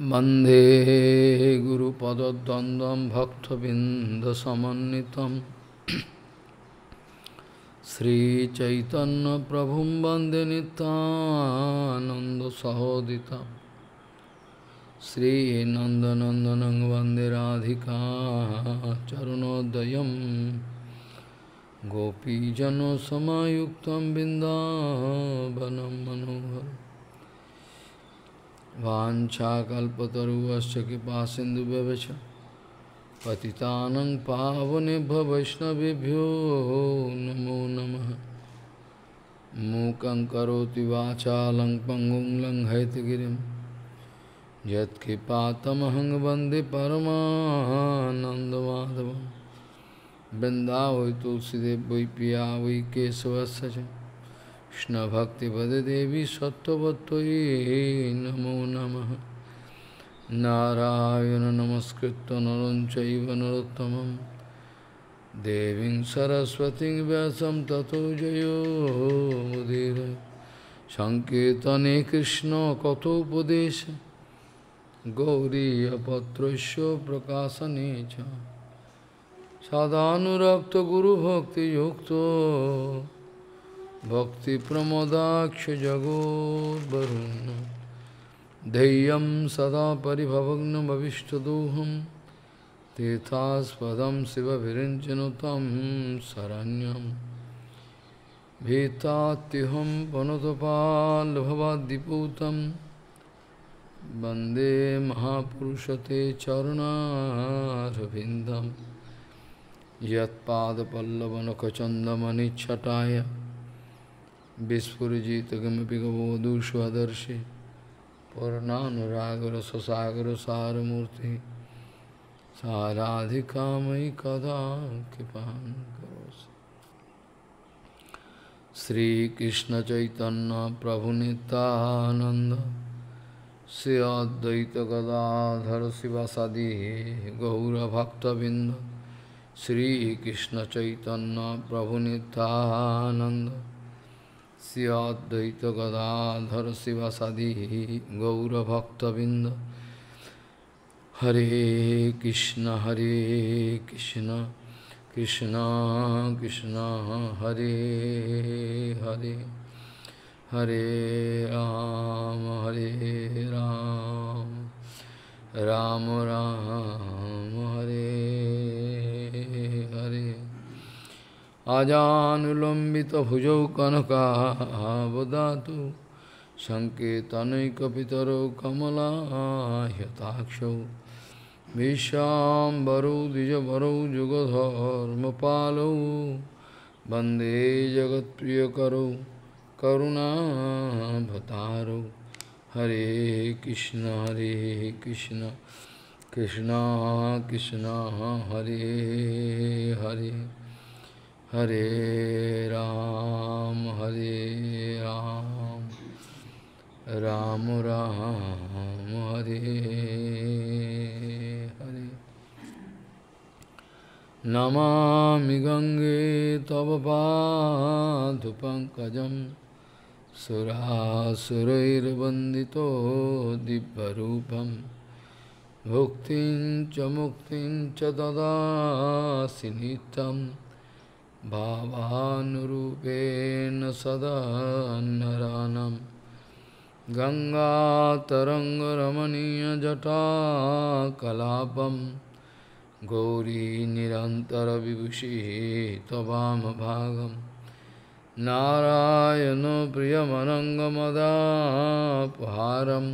वंदे वन्दे गुरुपदद्वन्द्वं भक्तबिन्दसमन्वितं श्रीचैतन्यप्रभुं वन्दे नितानन्दसहोदितं श्रीनन्दनन्दनं वन्दे राधिका गोपीजन सामुक्त बिन्दावनं मनोहर वाछाकल्पतरुश्च कृपा सिंधु पति पावनेभ्य वैष्णवभ्यो नमो नम मूक करोति वाचालं पङ्गुं वंदे यत्कृपातमहं वन्दे तुलसीदेव वै पिया वै केशवस्य कृष्णभक्तिपदे देवी सत्त्ववत्त्वयी नमो नमः नारायण नमस्कृत नर चैव देवी सरस्वती सरस्वतीं व्यासं ततो जयो मुदीर सङ्कीर्तने कृष्णकथोपदेश गौरीयपत्रस्य प्रकाशने च सदानुरक्तगुरुभक्तियुक्तो भक्तिप्रमोदाक्षजगोद्वरुन् धैर्यं सदा परिभवग्नमविष्टदोहं तीर्थास्पदं शिवभिरिञ्चनुतं शरण्यं भीतात्युहं वनुतपाल्भवाद्दिपूतं वन्दे महापुरुषते चरुणारविन्दं यत्पादपल्लवनखचन्दमनिच्छटाय विस्फुजितगमपि गबोधुष्वदर्शि पूर्णानुरागरससागरसारमूर्ति सा साराधिका मयि कदा कृपा चैतन्य प्रभु श्रीकृष्णचैतन्यप्रभुनितानन्द श्री अद्वैतगदाधर शिवसदि गौरभक्तबिन्द श्रीकृष्णचैतन्यप्रभुनितानन्द श्रीअद्वैत गदाधर शिवसादी गौरभक्तबिंद हरे कृष्ण हरे कृष्ण कृष्ण कृष्ण हरे हरे हरे राम हरे राम राम राम हरे हरे आजानुलंबित भुजौ कनकावदातु संकेतनैकतरो कमलायताक्ष वंदे जगत प्रिय करो करुणा भतारो हरे कृष्ण हरे कृष्ण कृष्ण कृष्ण हरे हरे हरे राम हरे राम राम राम हरे हरे नमा गंगे तव पादुपङ्कजं सुरासुरैर्वन्दितो दिव्यरूपं भुक्तिं च मुक्तिं च ददासि नित्यम् भावानुरूपेण सदा नरानं गङ्गातरङ्गरमणीयजटाकलापं गौरी निरन्तरविभूषिः तवामभागं नारायणो प्रियमनङ्गमदापहारं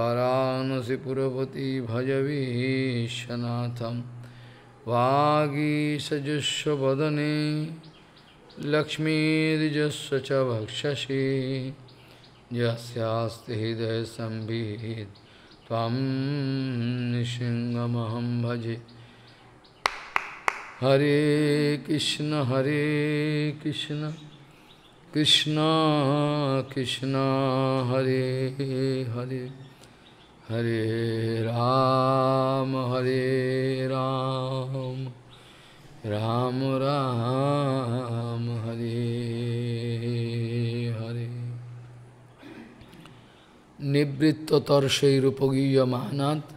वरानसिपुरपति भजवीशनाथम् वागीसजुस्वदने लक्ष्मीजस्व च भक्षसी हृदय संभीत भजे हरे कृष्ण हरे कृष्ण कृष्ण कृष्ण हरे हरे हरे राम हरे राम राम राम हरे हरे निवृत्तर्षरूपगीयमानात्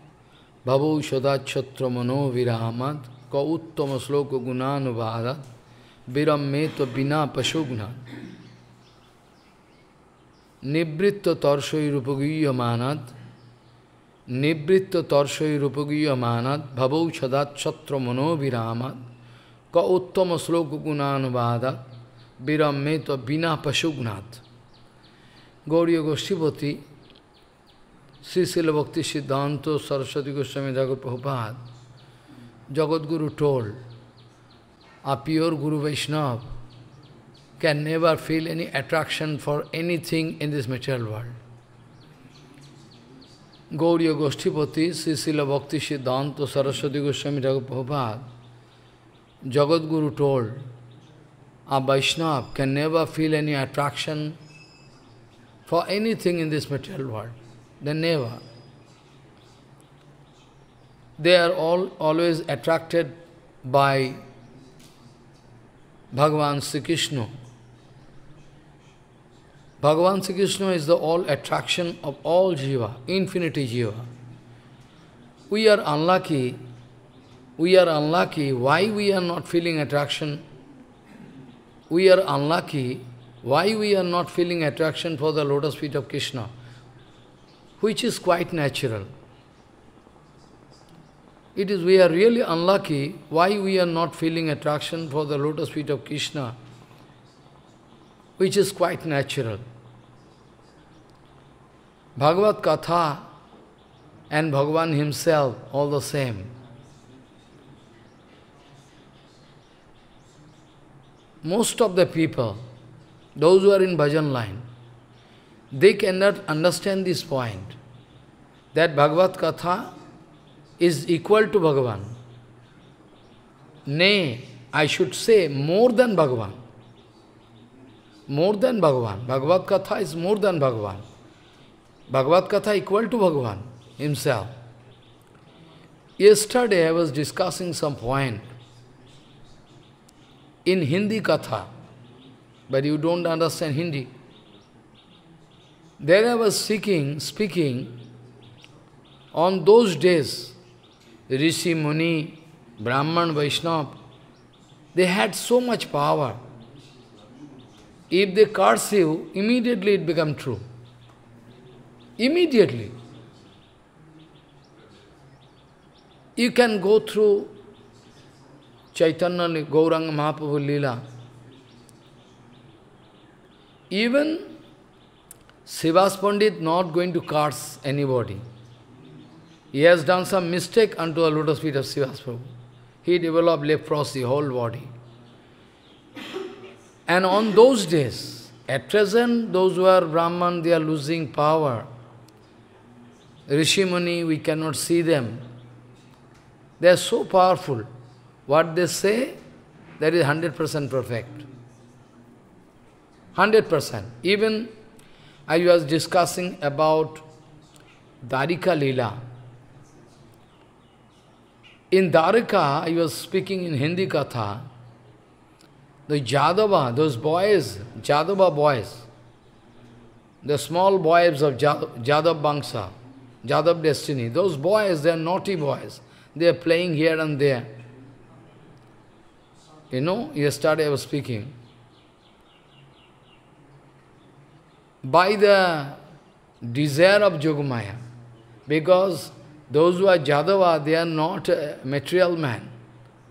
भवौ सदाक्षत्र मनोविरामात् क उत्तम श्लोक गुणानुवादात् विरम में तो बिना पशुघ्नात् निवृत्त निवृत्त तर्शय रूपगीय मानद भवौ छदाक्षत्र मनोविरामद क उत्तम श्लोक गुणानुवादत विरम्य तो बिना पशुघ्नाथ Gauri गोष्ठीपति Shri Bhakti Siddhanta Saraswati Goswami Thakur Prabhupada Jagadguru told, a pure Guru Vaishnava can never feel any attraction for anything in this material world Gauriya Goshtipati, Sri Bhakti Siddhanta Saraswati Goswami Prabhupada, Jagat Guru told, a ah, Vaishnava can never feel any attraction for anything in this material world. They never. They are all always attracted by Bhagavan Sri Krishna. Bhagavan Sri Krishna is the all attraction of all jiva, infinity jiva. We are unlucky, we are unlucky, why we are not feeling attraction? We are unlucky, why we are not feeling attraction for the lotus feet of Krishna? Which is quite natural. It is we are really unlucky why we are not feeling attraction for the lotus feet of Krishna, which is quite natural. Bhagavad Katha and Bhagavan himself, all the same. Most of the people, those who are in bhajan line, they cannot understand this point, that Bhagavad Katha is equal to Bhagavan. Nay, I should say more than Bhagavan. More than Bhagavan. Bhagavad Katha is more than Bhagavan. Bhagavad Katha equal to Bhagavan himself. Yesterday I was discussing some point in Hindi Katha, but you don't understand Hindi. There I was speaking, speaking on those days, Rishi, Muni, Brahman, Vaishnav, they had so much power. If they curse you, immediately it becomes true. Immediately. You can go through Chaitanya Gauranga Mahaprabhu Leela. Even Sivas Pandit not going to curse anybody. He has done some mistake unto the lotus feet of Sivas Prabhu. He developed leprosy, whole body. And on those days, at present, those who are Brahman, they are losing power. Rishimuni, we cannot see them. They are so powerful. What they say, that is 100% perfect. 100%. Even I was discussing about Darika Leela. In Darika, I was speaking in Hindi Katha. The Jadava, those boys, Jadava boys, the small boys of Jadava Bangsa, Jadav destiny. Those boys, they are naughty boys. They are playing here and there. You know, yesterday I was speaking. By the desire of Jogamaya, because those who are Jadava, they are not material man.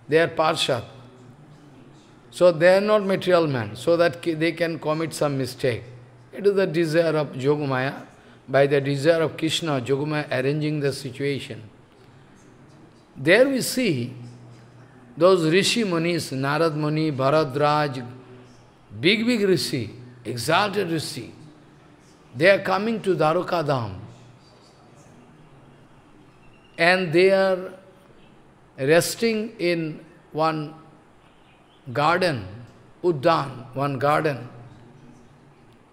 They are Parshad. So they are not material man, so that they can commit some mistake. It is the desire of Jogamaya by the desire of Krishna, Jogama arranging the situation. There we see those Rishi Munis, Narad Muni, Raj, big, big Rishi, exalted Rishi. They are coming to Dharukadam. And they are resting in one garden, Uddan, one garden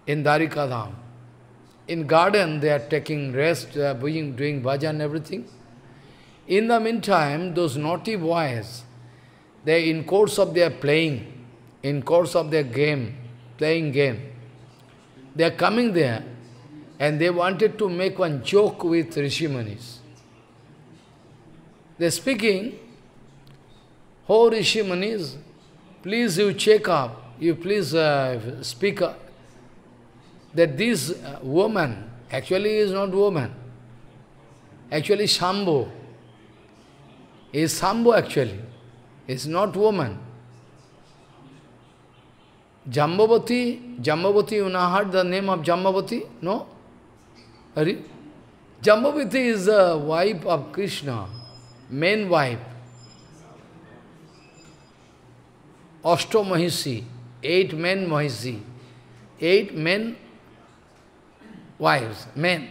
in Dharikadam. In garden, they are taking rest, they are doing, doing bhajan, everything. In the meantime, those naughty boys, they in course of their playing, in course of their game, playing game, they are coming there and they wanted to make one joke with Rishimanis. They are speaking, Ho Rishimanis, please you check up, you please uh, speak up that this uh, woman actually is not woman. Actually Shambho is Shambho actually. Is not woman. Jambavati, Jambavati, you know heard the name of Jambavati? No? Hari? Jambavati is the wife of Krishna, main wife. Ashto Mahisi, eight men Mahisi, eight men wives, men.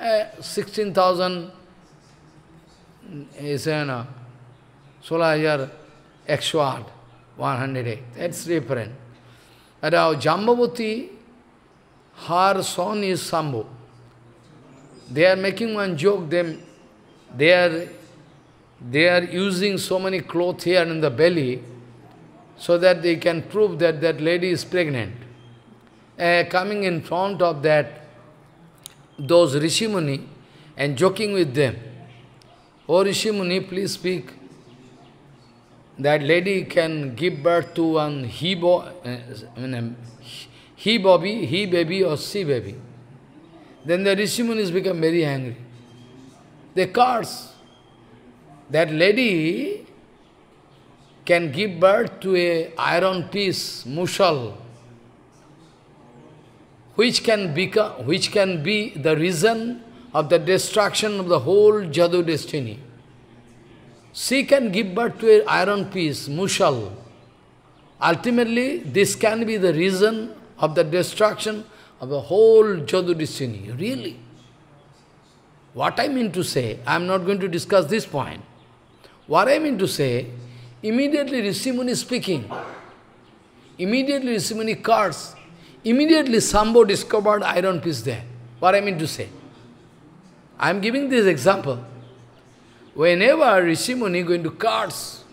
Uh, 16,000 mm, is, you know, 108. That's different. But our Jambavati, her son is Sambhu. They are making one joke, them, they are, they are using so many clothes here in the belly, so that they can prove that that lady is pregnant. Uh, coming in front of that those Rishimuni and joking with them. Oh Rishimuni, please speak. That lady can give birth to one he, boy, uh, he baby, he baby or she baby. Then the Rishimunis become very angry. They curse. That lady can give birth to a iron piece, mushal, which can, become, which can be the reason of the destruction of the whole Jadu destiny. She can give birth to an iron piece, mushal. Ultimately, this can be the reason of the destruction of the whole Jadu destiny. Really? What I mean to say, I am not going to discuss this point. What I mean to say, immediately Rishimuni is speaking. Immediately Rishimuni curses Immediately Sambo discovered iron piece there. What I mean to say? I am giving this example. Whenever Rishimuni going to cards,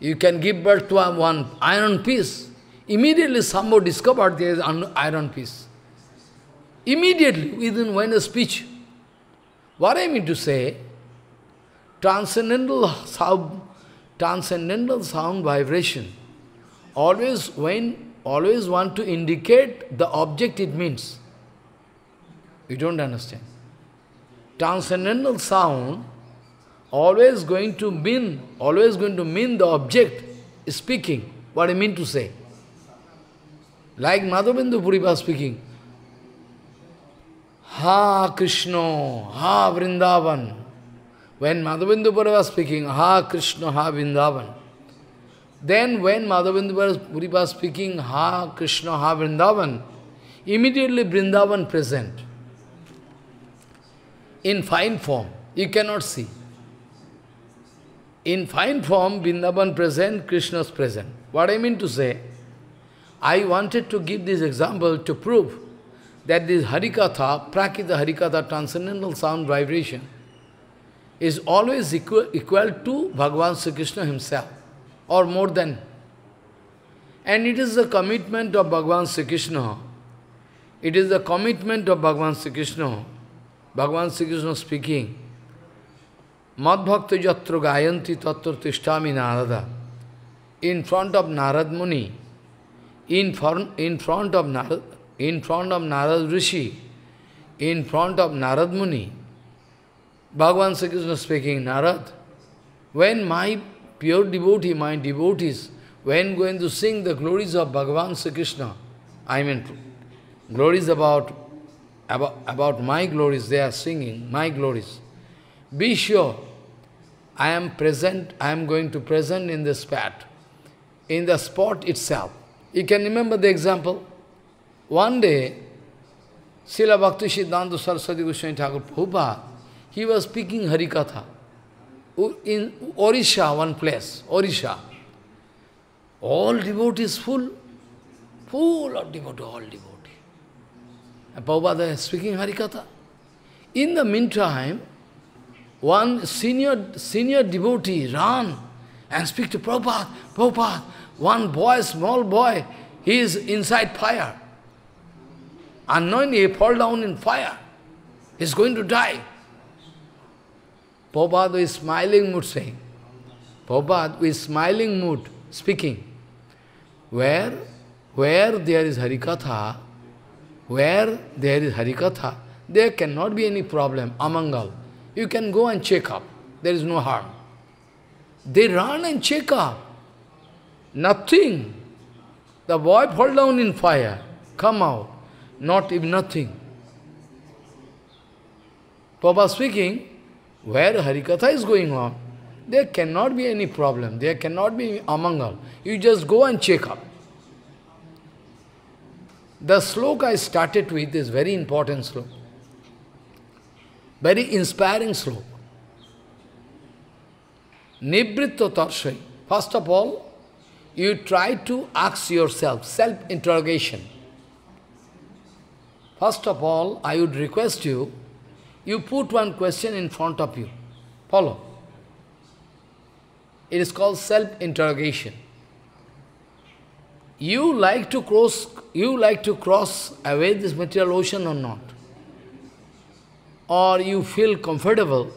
you can give birth to one iron piece. Immediately Sambo discovered there is an iron piece. Immediately, within one speech. What I mean to say, transcendental sound, transcendental sound vibration, always when always want to indicate the object it means. You don't understand. Transcendental sound always going to mean, always going to mean the object speaking, what I mean to say. Like Madhavendu Puripa speaking, Ha Krishna, Ha Vrindavan. When Madhavendu Puripa speaking, Ha Krishna, Ha Vrindavan. Then when Madhavendra Puri was speaking, Ha Krishna, Ha Vrindavan, immediately Vrindavan present in fine form. You cannot see. In fine form, Vrindavan present, Krishna's present. What I mean to say, I wanted to give this example to prove that this Harikatha, Prakita Harikatha, transcendental sound vibration, is always equal, equal to Bhagavan Sri Krishna himself or more than. And it is the commitment of Bhagavan Sri Krishna. It is the commitment of Bhagavan Sri Krishna. Bhagavan Sri Krishna speaking. Mad Bhakti Yatra Gayanti Tishtami Narada. In front of Narad Muni, in, front, in front of Narad, in front of Narad Rishi, in front of Narad Muni, Bhagavan Sri Krishna speaking, Narad, when my pure devotee, my devotees, when going to sing the glories of Bhagavan Sri Krishna, I mean, glories about, about, about my glories, they are singing, my glories. Be sure, I am present, I am going to present in the spot, in the spot itself. You can remember the example. One day, Srila Bhakti Siddhanta Saraswati Goswami Thakur Prabhupada, he was speaking Harikatha in Orisha, one place, Orisha. All devotees full, full of devotee, all devotee. And Prabhupada is speaking Harikatha. In the meantime, one senior, senior devotee ran and speak to Prabhupada, Prabhupada, one boy, small boy, he is inside fire. Unknowingly, he fall down in fire. He's going to die. Prabhupada with smiling mood saying. Prabhupada with smiling mood speaking. Where, where there is Harikatha, where there is Harikatha, there cannot be any problem, amangal. You can go and check up. There is no harm. They run and check up. Nothing. The boy fall down in fire. Come out. Not if nothing. Papa speaking, where Harikatha is going on, there cannot be any problem, there cannot be amangal. You just go and check up. The sloka I started with is very important sloka, very inspiring sloka. Nibritto Tarshay. First of all, you try to ask yourself, self-interrogation. First of all, I would request you you put one question in front of you. Follow. It is called self-interrogation. You like to cross you like to cross away this material ocean or not? Or you feel comfortable,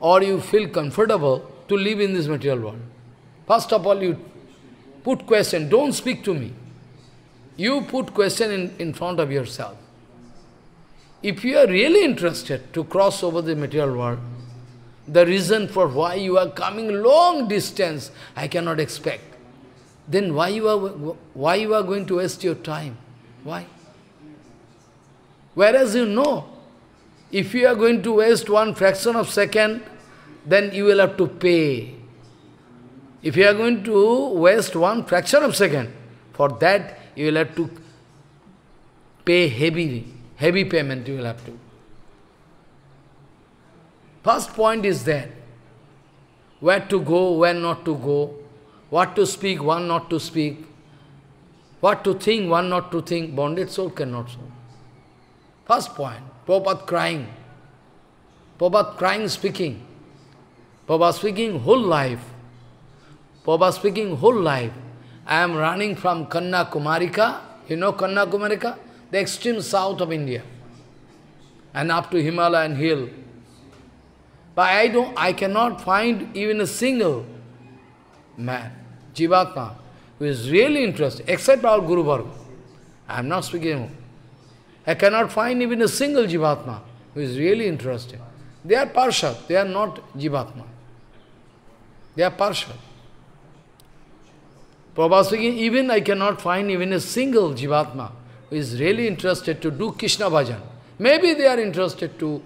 or you feel comfortable to live in this material world. First of all, you put question, don't speak to me. You put question in, in front of yourself. If you are really interested to cross over the material world, the reason for why you are coming long distance, I cannot expect. Then why you are, why you are going to waste your time? Why? Whereas you know, if you are going to waste one fraction of second, then you will have to pay. If you are going to waste one fraction of second, for that you will have to pay heavily. Heavy payment you will have to. First point is there. Where to go, where not to go, what to speak, one not to speak, what to think, one not to think. Bonded soul cannot soul. First point, Prabhupada crying. Prabhupada crying, speaking. Prabhupada speaking whole life. Prabhupada speaking whole life. I am running from Kanna Kumarika. You know Kanna Kumarika? the extreme south of India, and up to Himalayan hill. But I don't, I cannot find even a single man, Jivatma, who is really interested, except our Guru Bhargava. I am not speaking. I cannot find even a single Jivatma who is really interested. They are Parshad, they are not Jivatma. They are Parshad. Prabhupada speaking, even I cannot find even a single Jivatma who is really interested to do Krishna bhajan. Maybe they are interested to,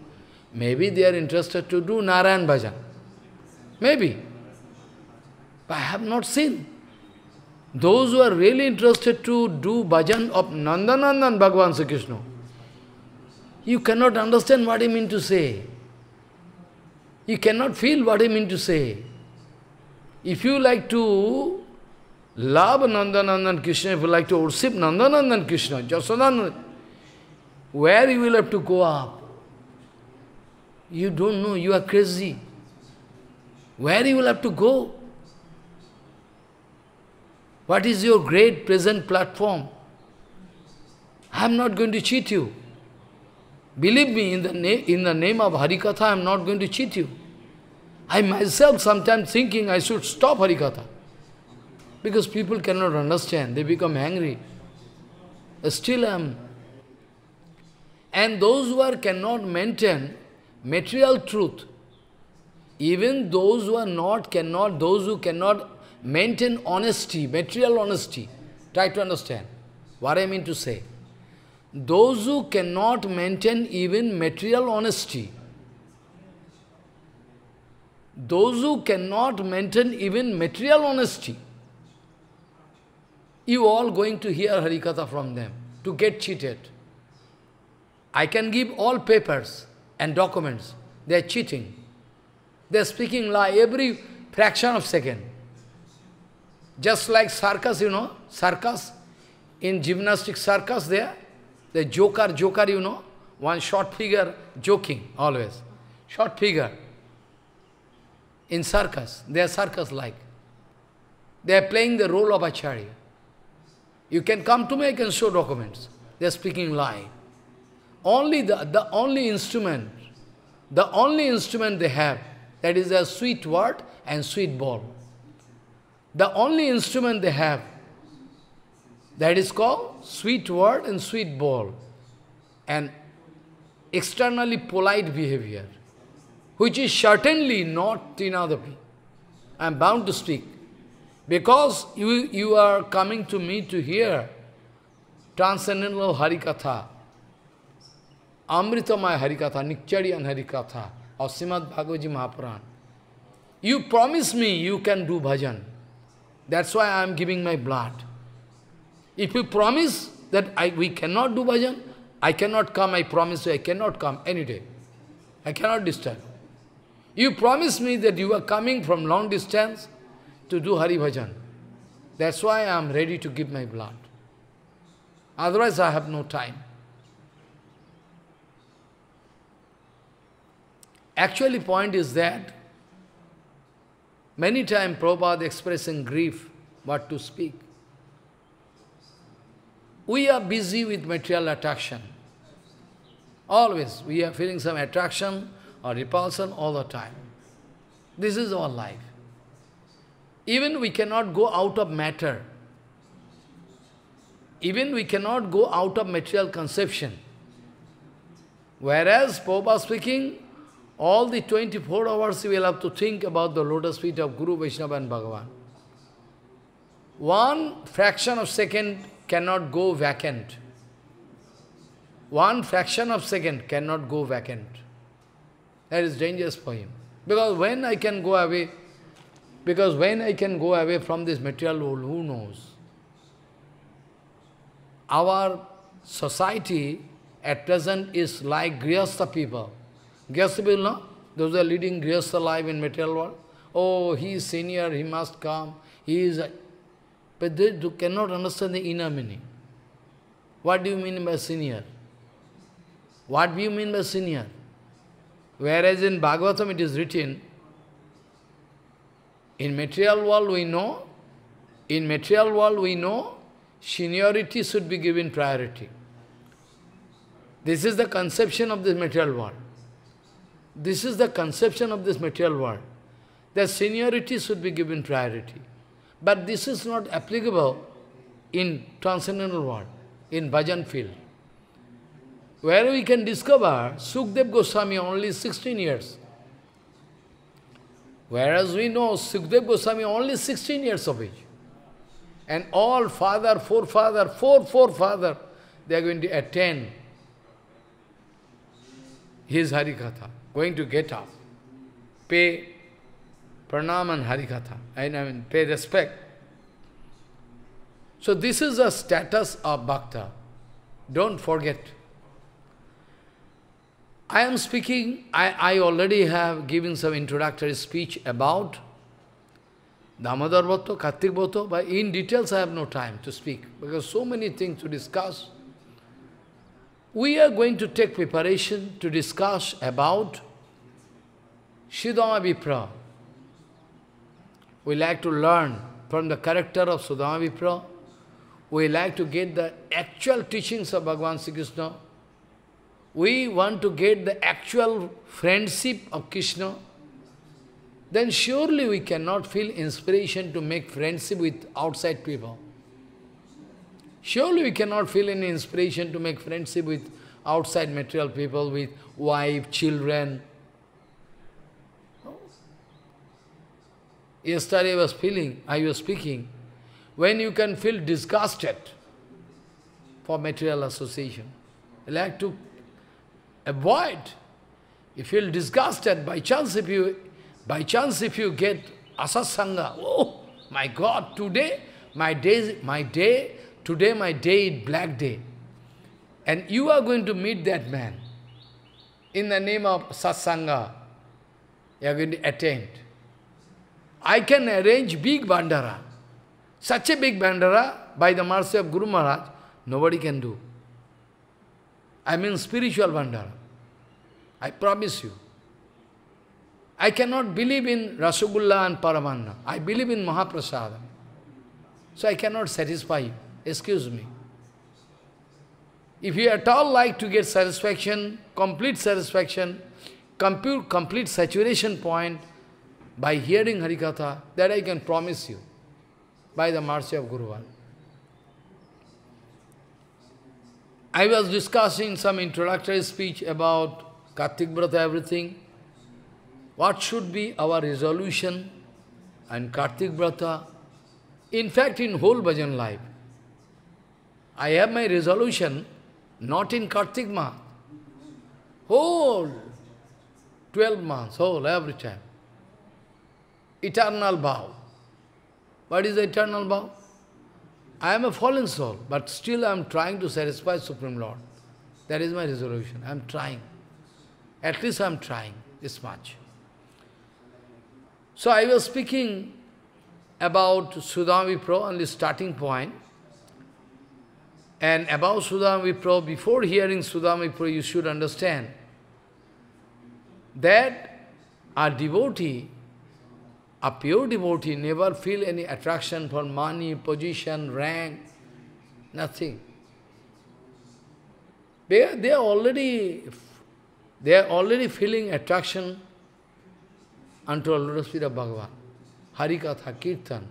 maybe they are interested to do Narayan bhajan. Maybe. But I have not seen. Those who are really interested to do bhajan of Nandanandan Bhagavan Sri Krishna, you cannot understand what he means to say. You cannot feel what he means to say. If you like to love Nandanandan Krishna, if you like to worship Nandanandan Krishna, Jasodanandan, where you will have to go up? You don't know, you are crazy. Where you will have to go? What is your great present platform? I am not going to cheat you. Believe me, in the, name, in the name of Harikatha, I am not going to cheat you. I myself sometimes thinking I should stop Harikatha because people cannot understand, they become angry. Still I am. Um, and those who are cannot maintain material truth, even those who are not, cannot, those who cannot maintain honesty, material honesty, try to understand what I mean to say. Those who cannot maintain even material honesty, those who cannot maintain even material honesty, you all going to hear Harikatha from them, to get cheated. I can give all papers and documents. They are cheating. They are speaking lie every fraction of second. Just like circus, you know, circus, in gymnastic circus there, the joker, joker, you know, one short figure joking always. Short figure. In circus, they are circus-like. They are playing the role of Acharya. You can come to me, I can show documents. They are speaking lie. Only the, the only instrument, the only instrument they have, that is a sweet word and sweet ball. The only instrument they have, that is called sweet word and sweet ball. And externally polite behavior, which is certainly not in other I am bound to speak. Because you, you are coming to me to hear transcendental Harikatha, Amritamaya Harikatha, hari Harikatha, or Srimad Bhagavaji Mahapuran. You promise me you can do bhajan. That's why I am giving my blood. If you promise that I, we cannot do bhajan, I cannot come, I promise you, I cannot come any day. I cannot disturb. You promise me that you are coming from long distance, to do Hari Bhajan. That's why I am ready to give my blood. Otherwise I have no time. Actually point is that many times Prabhupada expressing grief, what to speak. We are busy with material attraction. Always we are feeling some attraction or repulsion all the time. This is our life. Even we cannot go out of matter. Even we cannot go out of material conception. Whereas, Prabhupada speaking, all the 24 hours we will have to think about the lotus feet of Guru, Vaishnava and Bhagavan. One fraction of second cannot go vacant. One fraction of second cannot go vacant. That is dangerous for him. Because when I can go away, because when I can go away from this material world, who knows? Our society at present is like Grihastha people. Grihastha people, no? Those are leading Grihastha life in material world. Oh, he is senior, he must come, he is... But they do, cannot understand the inner meaning. What do you mean by senior? What do you mean by senior? Whereas in Bhagavatam it is written, in material world we know, in material world we know, seniority should be given priority. This is the conception of this material world. This is the conception of this material world. That seniority should be given priority. But this is not applicable in transcendental world, in bhajan field. Where we can discover Sukdev Goswami only 16 years. Whereas we know Sukdev Goswami only 16 years of age. And all father, forefather, four forefather, they are going to attend his Harikatha, going to get up, pay pranam and Harikatha, I mean pay respect. So this is the status of Bhakta. Don't forget. I am speaking, I, I already have given some introductory speech about Damodar Bhatto, but in details I have no time to speak because so many things to discuss. We are going to take preparation to discuss about Sridhama Vipra. We like to learn from the character of Sudhama Vipra. We like to get the actual teachings of Bhagavan Sri Krishna we want to get the actual friendship of Krishna, then surely we cannot feel inspiration to make friendship with outside people. Surely we cannot feel any inspiration to make friendship with outside material people, with wife, children. Yesterday I was feeling, I was speaking, when you can feel disgusted for material association. Like to Avoid. You feel disgusted. By chance, if you, by chance, if you get asasanga, oh my God, today, my day, my day, today my day is black day. And you are going to meet that man in the name of satsanga. You are going to attend. I can arrange big bandara. Such a big bandara, by the mercy of Guru Maharaj, nobody can do. I mean spiritual Bhandara. I promise you. I cannot believe in Rasagulla and Paramanna. I believe in Mahaprasadam. So I cannot satisfy you. Excuse me. If you at all like to get satisfaction, complete satisfaction, compute complete saturation point by hearing Harikatha, that I can promise you by the mercy of Guru. I was discussing some introductory speech about Kartik Brata, everything. What should be our resolution and Kartik Brata? In fact, in whole bhajan life, I have my resolution not in Kartik month, whole 12 months, whole every time. Eternal vow. What is the eternal vow? I am a fallen soul, but still I am trying to satisfy Supreme Lord. That is my resolution. I am trying. At least I am trying this much. So I was speaking about Sudhami Pro only starting point. And about Sudhami Pro, before hearing Sudhami Pro, you should understand that a devotee a pure devotee never feel any attraction for money, position, rank, nothing. They are, they are already they are already feeling attraction unto Lord Sri Bhagavan. Harikatha, Kirtan.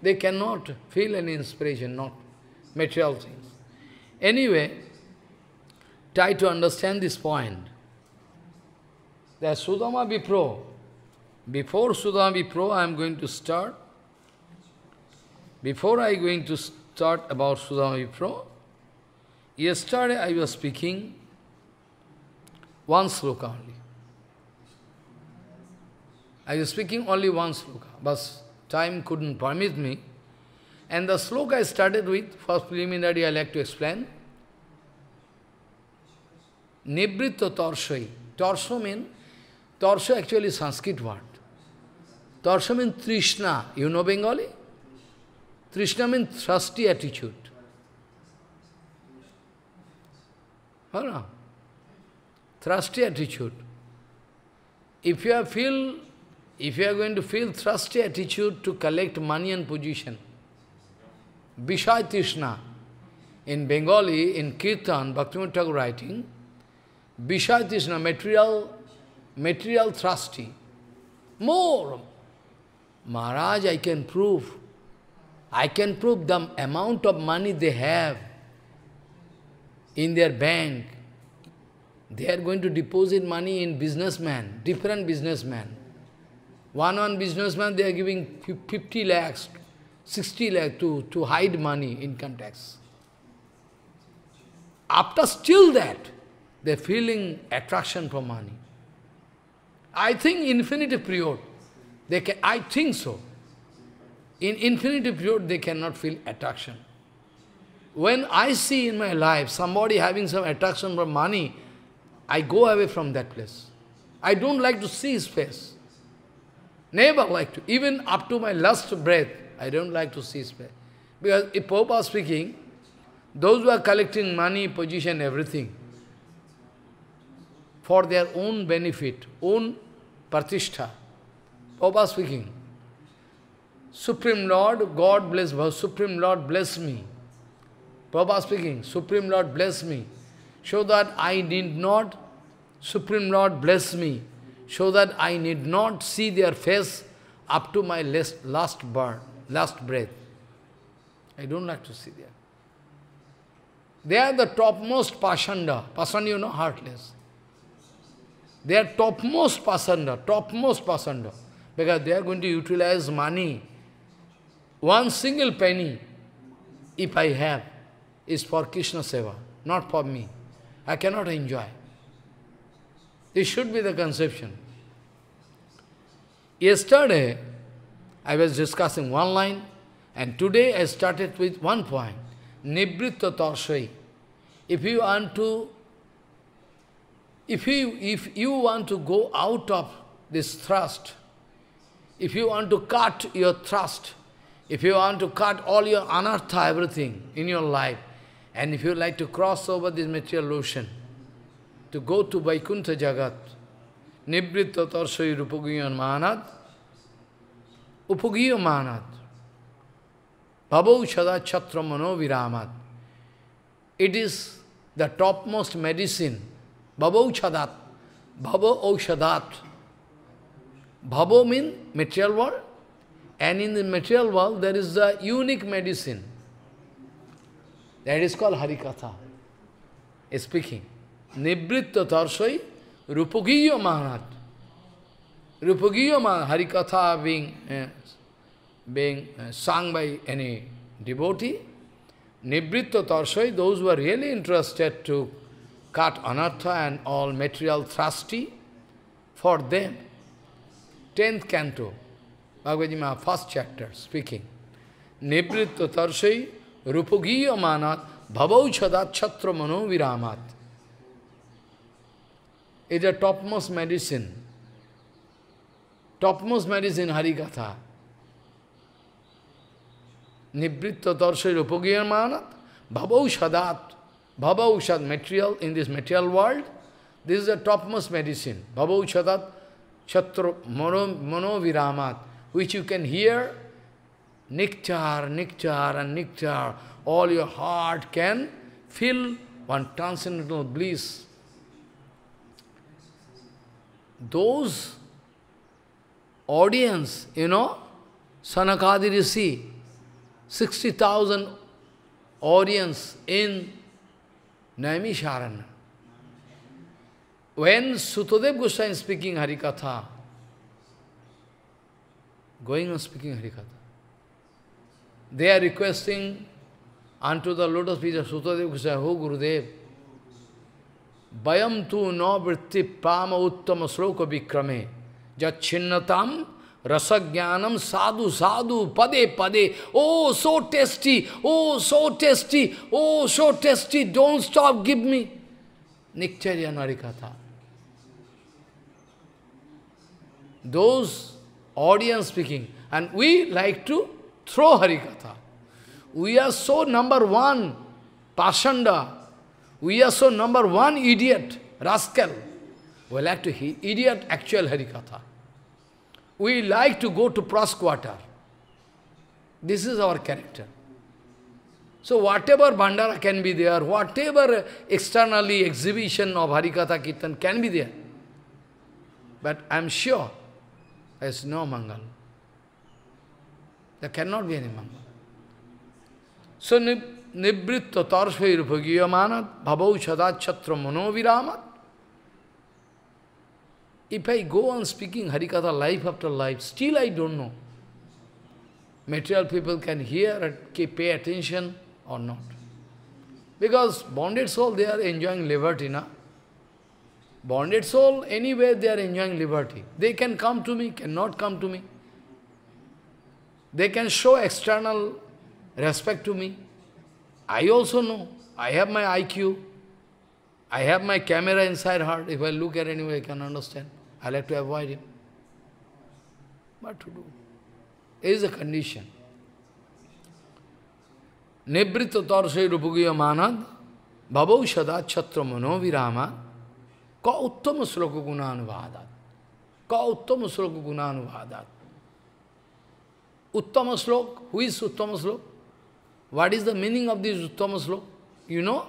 They cannot feel any inspiration, not material things. Anyway, try to understand this point. That Sudama Vipro, before Sudama I am going to start. Before I going to start about Sudama yesterday I was speaking one sloka only. I was speaking only one sloka, but time couldn't permit me. And the sloka I started with, first preliminary I like to explain. Nibritta torshoi. Torso means, torso actually Sanskrit word. Tarsha means Trishna. You know Bengali? Trishna means thirsty attitude. Voilà. Thirsty attitude. If you feel, if you are going to feel thirsty attitude to collect money and position, Vishay Trishna. In Bengali, in Kirtan, Bhaktivinoda Thakur writing, Vishay Trishna, material, material thirsty. More, Maharaj, I can prove. I can prove the amount of money they have in their bank. They are going to deposit money in businessmen, different businessmen. One on businessman, they are giving 50 lakhs, 60 lakhs to, to hide money, income tax. After still that, they are feeling attraction for money. I think infinite period. They can, I think so. In infinity period, they cannot feel attraction. When I see in my life somebody having some attraction for money, I go away from that place. I don't like to see his face. Never like to. Even up to my last breath, I don't like to see his face. Because if Pope are speaking, those who are collecting money, position, everything, for their own benefit, own pratishtha, Baba speaking. Supreme Lord, God bless, Supreme Lord bless me. Baba speaking, Supreme Lord bless me. Show that I need not, Supreme Lord bless me. Show that I need not see their face up to my last, last burn, last breath. I don't like to see them. They are the topmost pasanda. Pasanda, you know, heartless. They are topmost pasanda, topmost pasanda because they are going to utilize money. One single penny, if I have, is for Krishna Seva, not for me. I cannot enjoy. This should be the conception. Yesterday, I was discussing one line, and today I started with one point. Nibritta Torshai. If you want to if you if you want to go out of this thrust, if you want to cut your thrust, if you want to cut all your anartha, everything in your life, and if you like to cross over this material ocean, to go to Vaikuntha Jagat, Nibritta Tarsai Rupagiyan Mahanat, Upagiya Mahanat, Bhavau Chatra Mano Viramat. It is the topmost medicine, Bhavau Chadat, Bhava Oshadat. Bhavo means material world, and in the material world there is a unique medicine. That is called Harikatha. Speaking. Nibritta tarsoi rupugiyo mahanat. Rupugiyo mahanat. Harikatha being, uh, being uh, sung by any devotee. Nibritta tarsoi, those who are really interested to cut anartha and all material thrusty, for them tenth canto, Bhagavad Gita, first chapter, speaking. Nibritto tarsai rupugiya manat bhavau chatra mano viramat. It's a topmost medicine. Topmost medicine, Harikatha. Nibritto tarsai rupugiya manat bhavau chadat. Bhava material in this material world. This is the topmost medicine. Bhava Ushadat Chatro Mono, which you can hear, Niktar, Niktar and Niktar, all your heart can feel one transcendental bliss. Those audience, you know, Sanakadi Rishi, 60,000 audience in Naimisharana when Sutodev Goswami is speaking Harikatha, going on speaking Harikatha, they are requesting unto the lotus feet of Sutodev Goswami, O Gurudev, Bayam tu no vritti pama uttama sloka vikrame, jachinnatam rasagyanam sadhu sadhu pade pade, oh so tasty, oh so tasty, oh so tasty, don't stop, give me. Nikcharya Narikatha. those audience speaking. And we like to throw Harikatha. We are so number one Pashanda. We are so number one idiot, rascal. We like to hear idiot actual Harikatha. We like to go to prosecutor. This is our character. So whatever Bandara can be there, whatever externally exhibition of Harikatha Kirtan can be there. But I am sure there is no Mangal. There cannot be any Mangal. So nibritto tarsvair bhagiyamanat bhavau chatra manovilamat. If I go on speaking Harikatha life after life, still I don't know. Material people can hear and pay attention or not. Because bonded soul, they are enjoying liberty, na? Bonded soul, anywhere they are enjoying liberty. They can come to me, cannot come to me. They can show external respect to me. I also know. I have my IQ. I have my camera inside heart. If I look at anyone, I can understand. I like to avoid him. What to do? Is a condition. Nibrita tarsay rupugiya manad bhavau sada chatra mano क उत्तम श्लोक गुणानुवादात क उत्तम श्लोक गुणानुवादात उत्तम श्लोक who is उत्तम श्लोक what is the meaning of this uttam Sloka? You know?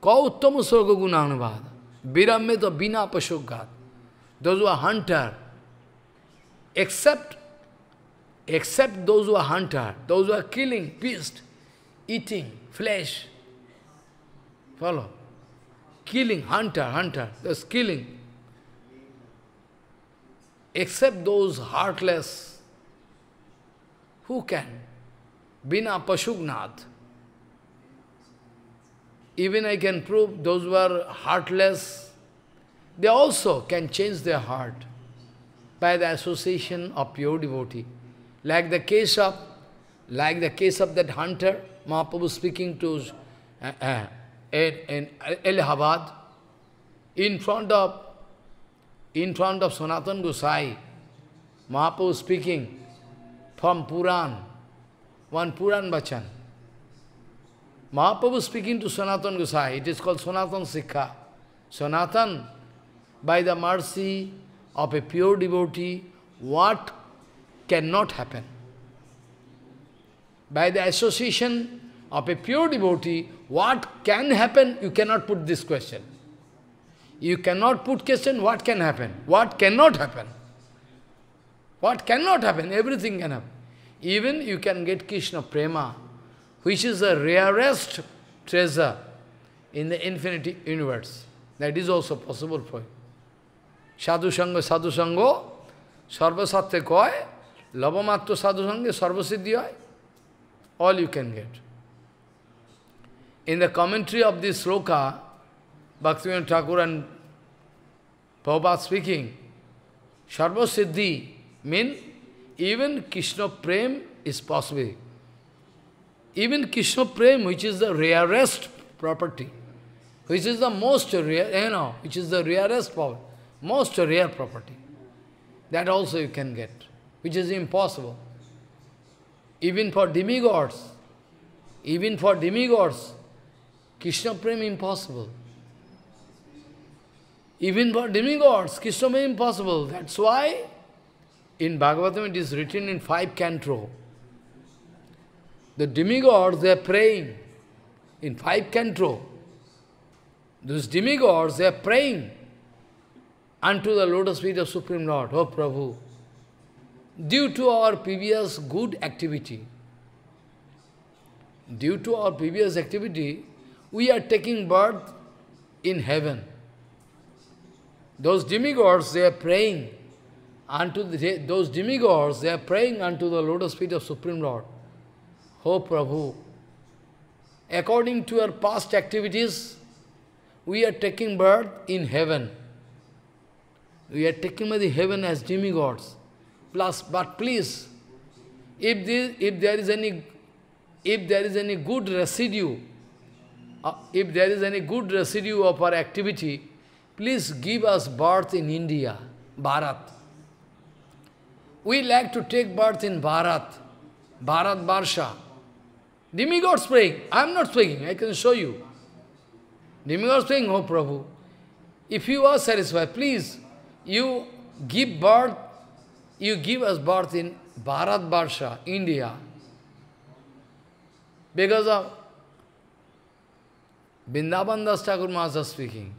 Ka Uttama Sloka Gunanavada. Virameta Bina Pashogat. Those who are hunter, except, except those who are hunter, those who are killing, beast, eating, flesh. Follow? killing, hunter, hunter, there's killing. Except those heartless, who can? Bina Pashugnad. Even I can prove those were heartless, they also can change their heart by the association of pure devotee. Like the case of, like the case of that hunter, Mahaprabhu speaking to uh, uh, in, in Allahabad, in front of, in front of Sanatan Gosai, Mahaprabhu speaking from Puran, one Puran Bachan. Mahaprabhu speaking to Sanatan Gosai, it is called Sanatan Sikha. Sanatan, by the mercy of a pure devotee, what cannot happen? By the association of a pure devotee, what can happen, you cannot put this question. You cannot put question, what can happen? What cannot happen? What cannot happen? Everything can happen. Even you can get Krishna Prema, which is the rarest treasure in the infinity universe. That is also possible for you. Sadhu Sangha, Sadhu Sangha, Sarva Satte Koi, Lavamatta Sadhu Sangha, Sarva Siddhi All you can get. In the commentary of this sloka, Bhaktivinoda Thakur and Prabhupada speaking, Sarva Siddhi means even Krishna Prem is possible. Even Krishna Prem, which is the rarest property, which is the most rare, you eh, know, which is the rarest power, most rare property. That also you can get, which is impossible. Even for demigods, even for demigods, Krishna prem impossible. Even for demigods, Krishna prema impossible. That's why in Bhagavatam it is written in five canto. The demigods, they are praying in five canto. Those demigods, they are praying unto the lotus feet of Supreme Lord, O oh Prabhu, due to our previous good activity, due to our previous activity, we are taking birth in heaven. Those demigods, they are praying unto the, those demigods, they are praying unto the lotus feet of Supreme Lord. O Prabhu, according to our past activities, we are taking birth in heaven. We are taking by the heaven as demigods. Plus, but please, if, this, if there is any if there is any good residue uh, if there is any good residue of our activity, please give us birth in India, Bharat. We like to take birth in Bharat, Bharat Barsha. Demigods praying. I am not praying, I can show you. Demigods praying, Oh Prabhu, if you are satisfied, please, you give birth, you give us birth in Bharat Barsha, India. Because of Vrindavan Thakur speaking.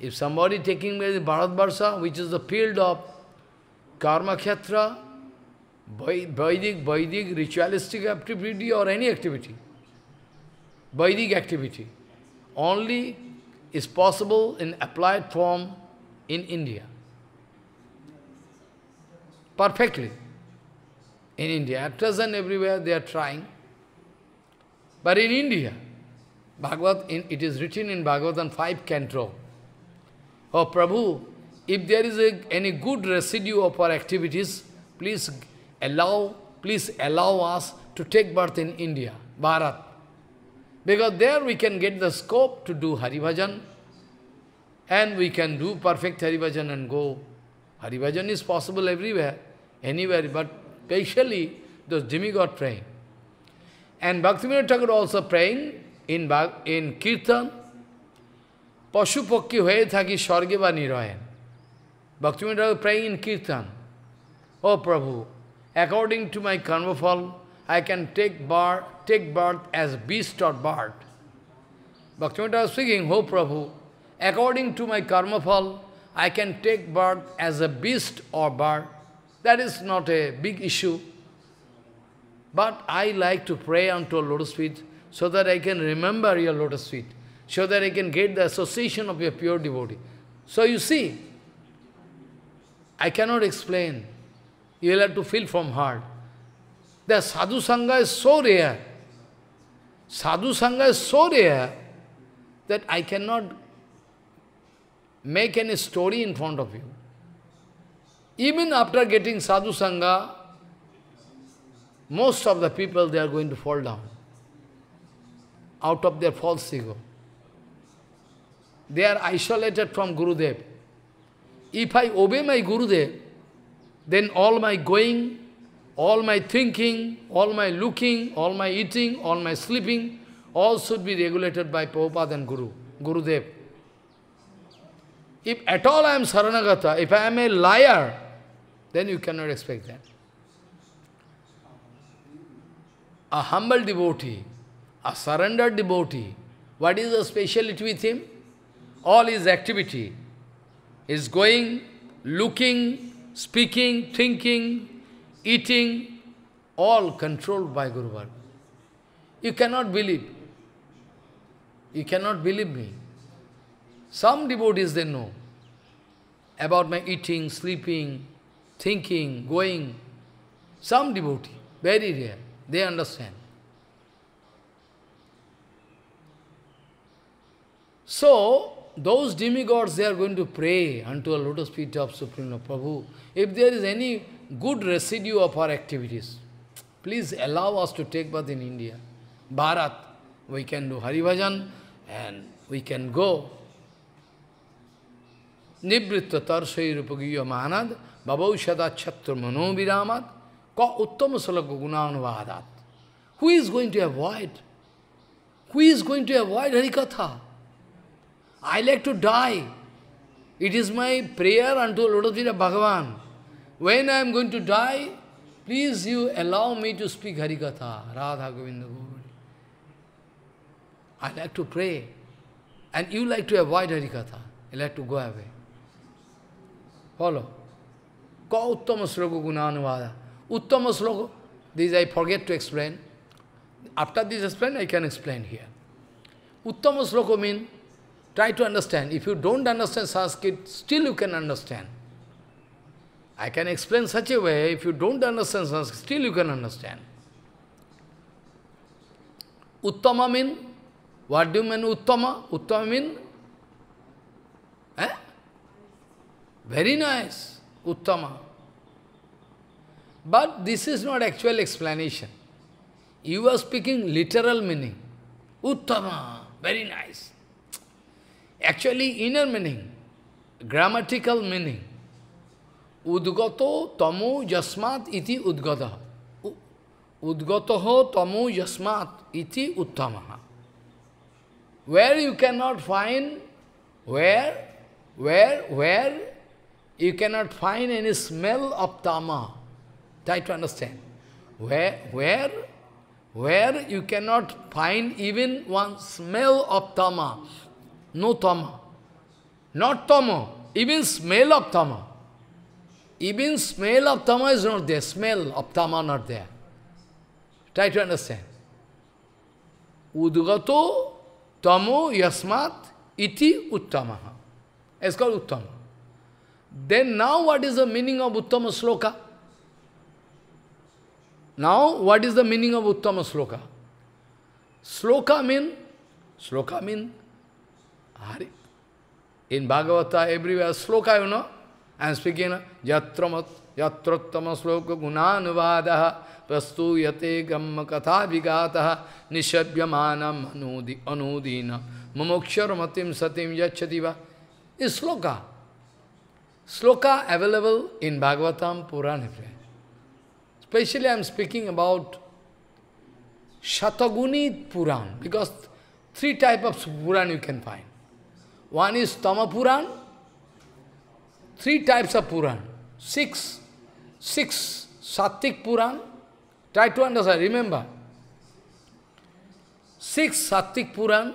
If somebody taking Bharat Bharatvarsha, which is the field of karma khetra, Vaidic, Vaidic, ritualistic activity or any activity, Vaidic activity, only is possible in applied form in India. Perfectly. In India, at present everywhere they are trying. But in India, Bhagavad, in, it is written in Bhagavatam 5 canto. Oh Prabhu, if there is a, any good residue of our activities, please allow, please allow us to take birth in India, Bharat. Because there we can get the scope to do Harivajan. and we can do perfect Harivajan and go. Harivajan is possible everywhere, anywhere, but especially those demigod praying. And Bhaktivinoda Thakur also praying, in, in Kirtan, Pashupakki hoye thaki sargeva nirayan. Bhakti Mandala praying in Kirtan. Oh Prabhu, according to my karma fall, I can take birth, as beast or bird. Bhakti Mandala speaking, Oh Prabhu, according to my karma fall, I can take birth as a beast or bird. That is not a big issue. But I like to pray unto Lord's feet so that I can remember your lotus feet, so that I can get the association of your pure devotee. So you see, I cannot explain. You will have to feel from heart. The sadhu sangha is so rare. Sadhu sangha is so rare that I cannot make any story in front of you. Even after getting sadhu sangha, most of the people, they are going to fall down out of their false ego. They are isolated from Gurudev. If I obey my Gurudev, then all my going, all my thinking, all my looking, all my eating, all my sleeping, all should be regulated by Prabhupada and Guru, Gurudev. If at all I am Saranagata, if I am a liar, then you cannot expect that. A humble devotee a surrendered devotee, what is the speciality with him? All his activity is going, looking, speaking, thinking, eating, all controlled by Guru Bhargava. You cannot believe. You cannot believe me. Some devotees they know about my eating, sleeping, thinking, going. Some devotee, very rare, they understand. So, those demigods, they are going to pray unto a lotus feet of Supreme Lord Prabhu. If there is any good residue of our activities, please allow us to take birth in India. Bharat, we can do Haribhajan and we can go. Nibritta tarsai babu mahanad babaushada chatra manoviramat ka uttama salaka gunanuvahadat. Who is going to avoid? Who is going to avoid Harikatha? I like to die. It is my prayer unto Lord Lodotira Bhagavan. When I am going to die, please you allow me to speak Harikatha, Radha Govinda Gauri. I like to pray. And you like to avoid Harikatha. You like to go away. Follow. Ka uttama sloka gunanuvada. Uttama sloka. This I forget to explain. After this explain, I can explain here. Uttama sloka means Try to understand. If you don't understand Sanskrit, still you can understand. I can explain such a way, if you don't understand Sanskrit, still you can understand. Uttama mean? What do you mean Uttama? Uttama mean? Eh? Very nice, Uttama. But this is not actual explanation. You are speaking literal meaning. Uttama, very nice. Actually, inner meaning, grammatical meaning. Udgato tamu yasmat iti udgata. Udgatoho tamu yasmat iti uttamaha. Where you cannot find, where, where, where, you cannot find any smell of tama. Try to understand. Where, where, where you cannot find even one smell of tama no tama. Not tama, even smell of tama. Even smell of tama is not there, smell of tama not there. Try to understand. Udgato tamo yasmat iti uttama. It's called uttama. Then now what is the meaning of uttama sloka? Now what is the meaning of uttama sloka? Sloka mean, sloka mean Hari. In Bhagavata, everywhere, sloka, you know, I speaking, yatramat, yatrattama sloka gunanuvadaha, prastu yate gamma katha vigataha, nishabhyamana nishabhyamanam anudina, mamokshar satim yachativa. Is sloka. Sloka available in Bhagavatam, Puran, everywhere. Especially I am speaking about Shataguni Puran, because three types of Puran you can find. One is Puran. three types of Puran, six, six Sattvic Puran. Try to understand, remember. Six Sattvic Puran,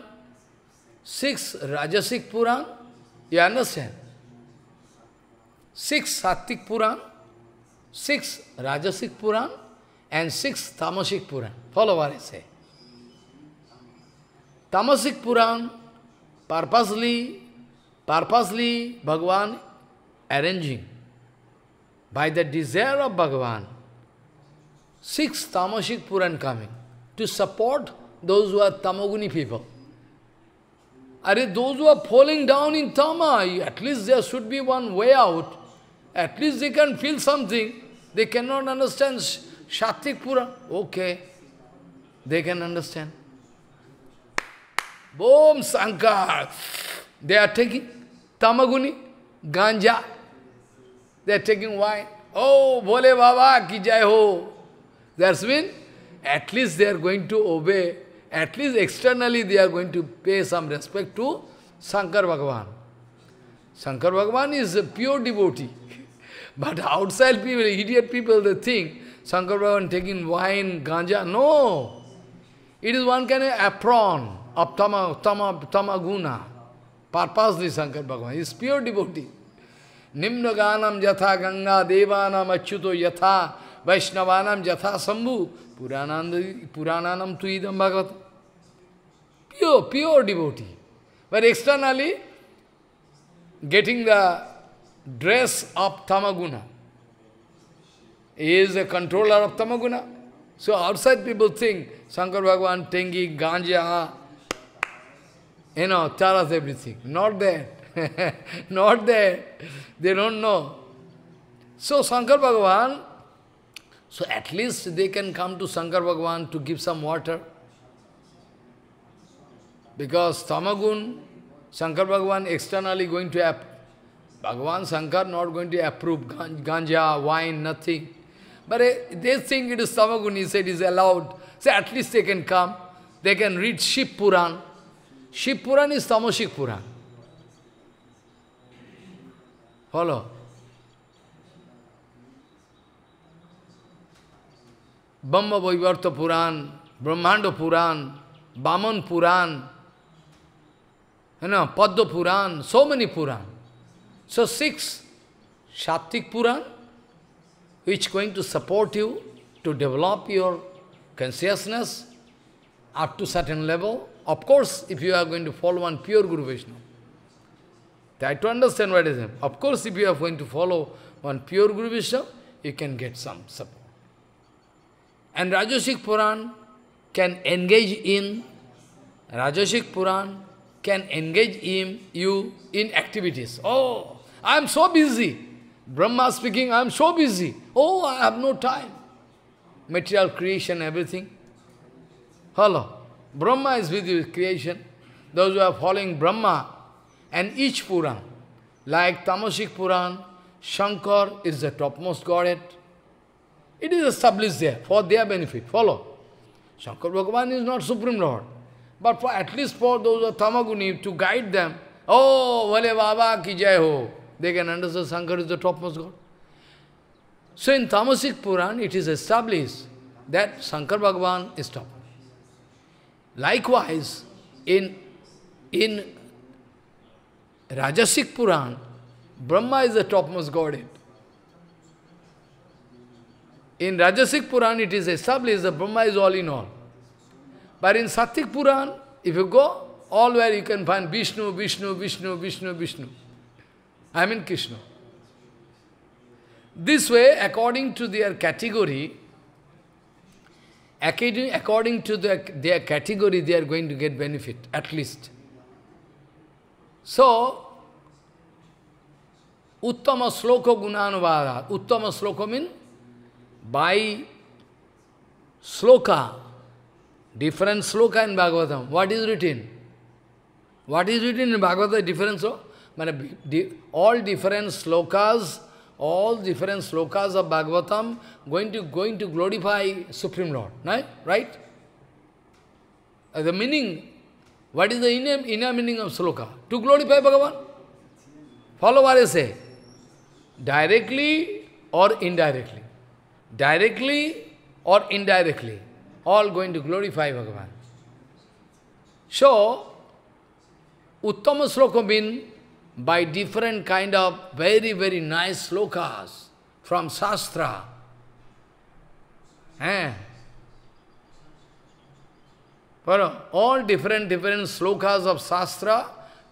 six Rajasic Puran, you understand? Six Sattvic Puran, six Rajasic Puran, and six Tamasic Puran. Follow what I say. Tamasic Puran Purposely, purposely Bhagavan arranging. By the desire of Bhagavan, six tamasic Puran coming to support those who are tamaguni people. Are those who are falling down in tama, at least there should be one way out. At least they can feel something. They cannot understand Shattik Puran. Okay, they can understand. Om Sankar. They are taking tamaguni, ganja. They are taking wine. Oh, Bole Baba ki jai ho. That's mean, at least they are going to obey. At least externally they are going to pay some respect to Sankar Bhagavan. Sankar Bhagavan is a pure devotee. but outside people, idiot people, they think Sankar Bhagavan taking wine, ganja. No! It is one kind of apron of tama, tama, tamaguna. Purposely Shankar Bhagavan. He is pure devotee. Nimnaganam jatha ganga devanam achyuto yatha Vaishnavanam jatha sambhu purananam tu idam bhagavat. Pure, pure devotee. But externally, getting the dress of tamaguna. He is a controller of tamaguna. So outside people think Shankar Bhagavan, Tengi, Ganja, you know, Taras, everything. Not that. Not that. They don't know. So Shankar Bhagavan, so at least they can come to Shankar Bhagavan to give some water. Because Tamagun, Shankar Bhagavan externally going to, app. Bhagavan Shankar not going to approve ganja, wine, nothing. But they think it is Samaguni, he said it is allowed. So at least they can come. They can read Shiv Puran. Shiv Puran is Tamashik Puran. Follow? Brahma Vaivarta Puran, Brahmanda Puran, Baman Puran, you know, Padma Puran, so many Puran. So six, Shattik Puran, which going to support you to develop your consciousness up to certain level. Of course, if you are going to follow one pure Guru Vishnu. Try to understand what is it. Of course, if you are going to follow one pure Guru Vishnu, you can get some support. And Rajasic Puran can engage in, Rajasic Puran can engage in you in activities. Oh, I am so busy. Brahma speaking, I am so busy. Oh, I have no time. Material creation, everything. Hello. Brahma is with you, creation. Those who are following Brahma and each Puran, like Tamasic Puran, Shankar is the topmost Godhead. It is established there for their benefit. Follow. Shankar Bhagavan is not Supreme Lord. But for at least for those of Tamaguni, to guide them, Oh, Vale Baba ki jai ho. They can understand Shankar is the topmost God. So in Tamasic Puran, it is established that Shankar Bhagavan is top. Likewise, in, in Rajasic Puran, Brahma is the topmost god. In Rajasic Puran, it is established that Brahma is all in all. But in Satvic Puran, if you go, all where you can find Vishnu, Vishnu, Vishnu, Vishnu, Vishnu. I mean Krishna. This way, according to their category, according to their their category, they are going to get benefit, at least. So, Uttama Sloka Gunanuvada. Uttama Sloka means by sloka, different sloka in Bhagavatam. What is written? What is written in Bhagavatam, different sloka? all different slokas, all different slokas of Bhagavatam going to going to glorify Supreme Lord, right? Right? Uh, the meaning, what is the inner, inner meaning of sloka? To glorify Bhagavan. Follow what I say. Directly or indirectly. Directly or indirectly. All going to glorify Bhagavan. So, Uttama sloka means by different kind of very, very nice slokas from Shastra. Eh? For uh, All different, different slokas of Shastra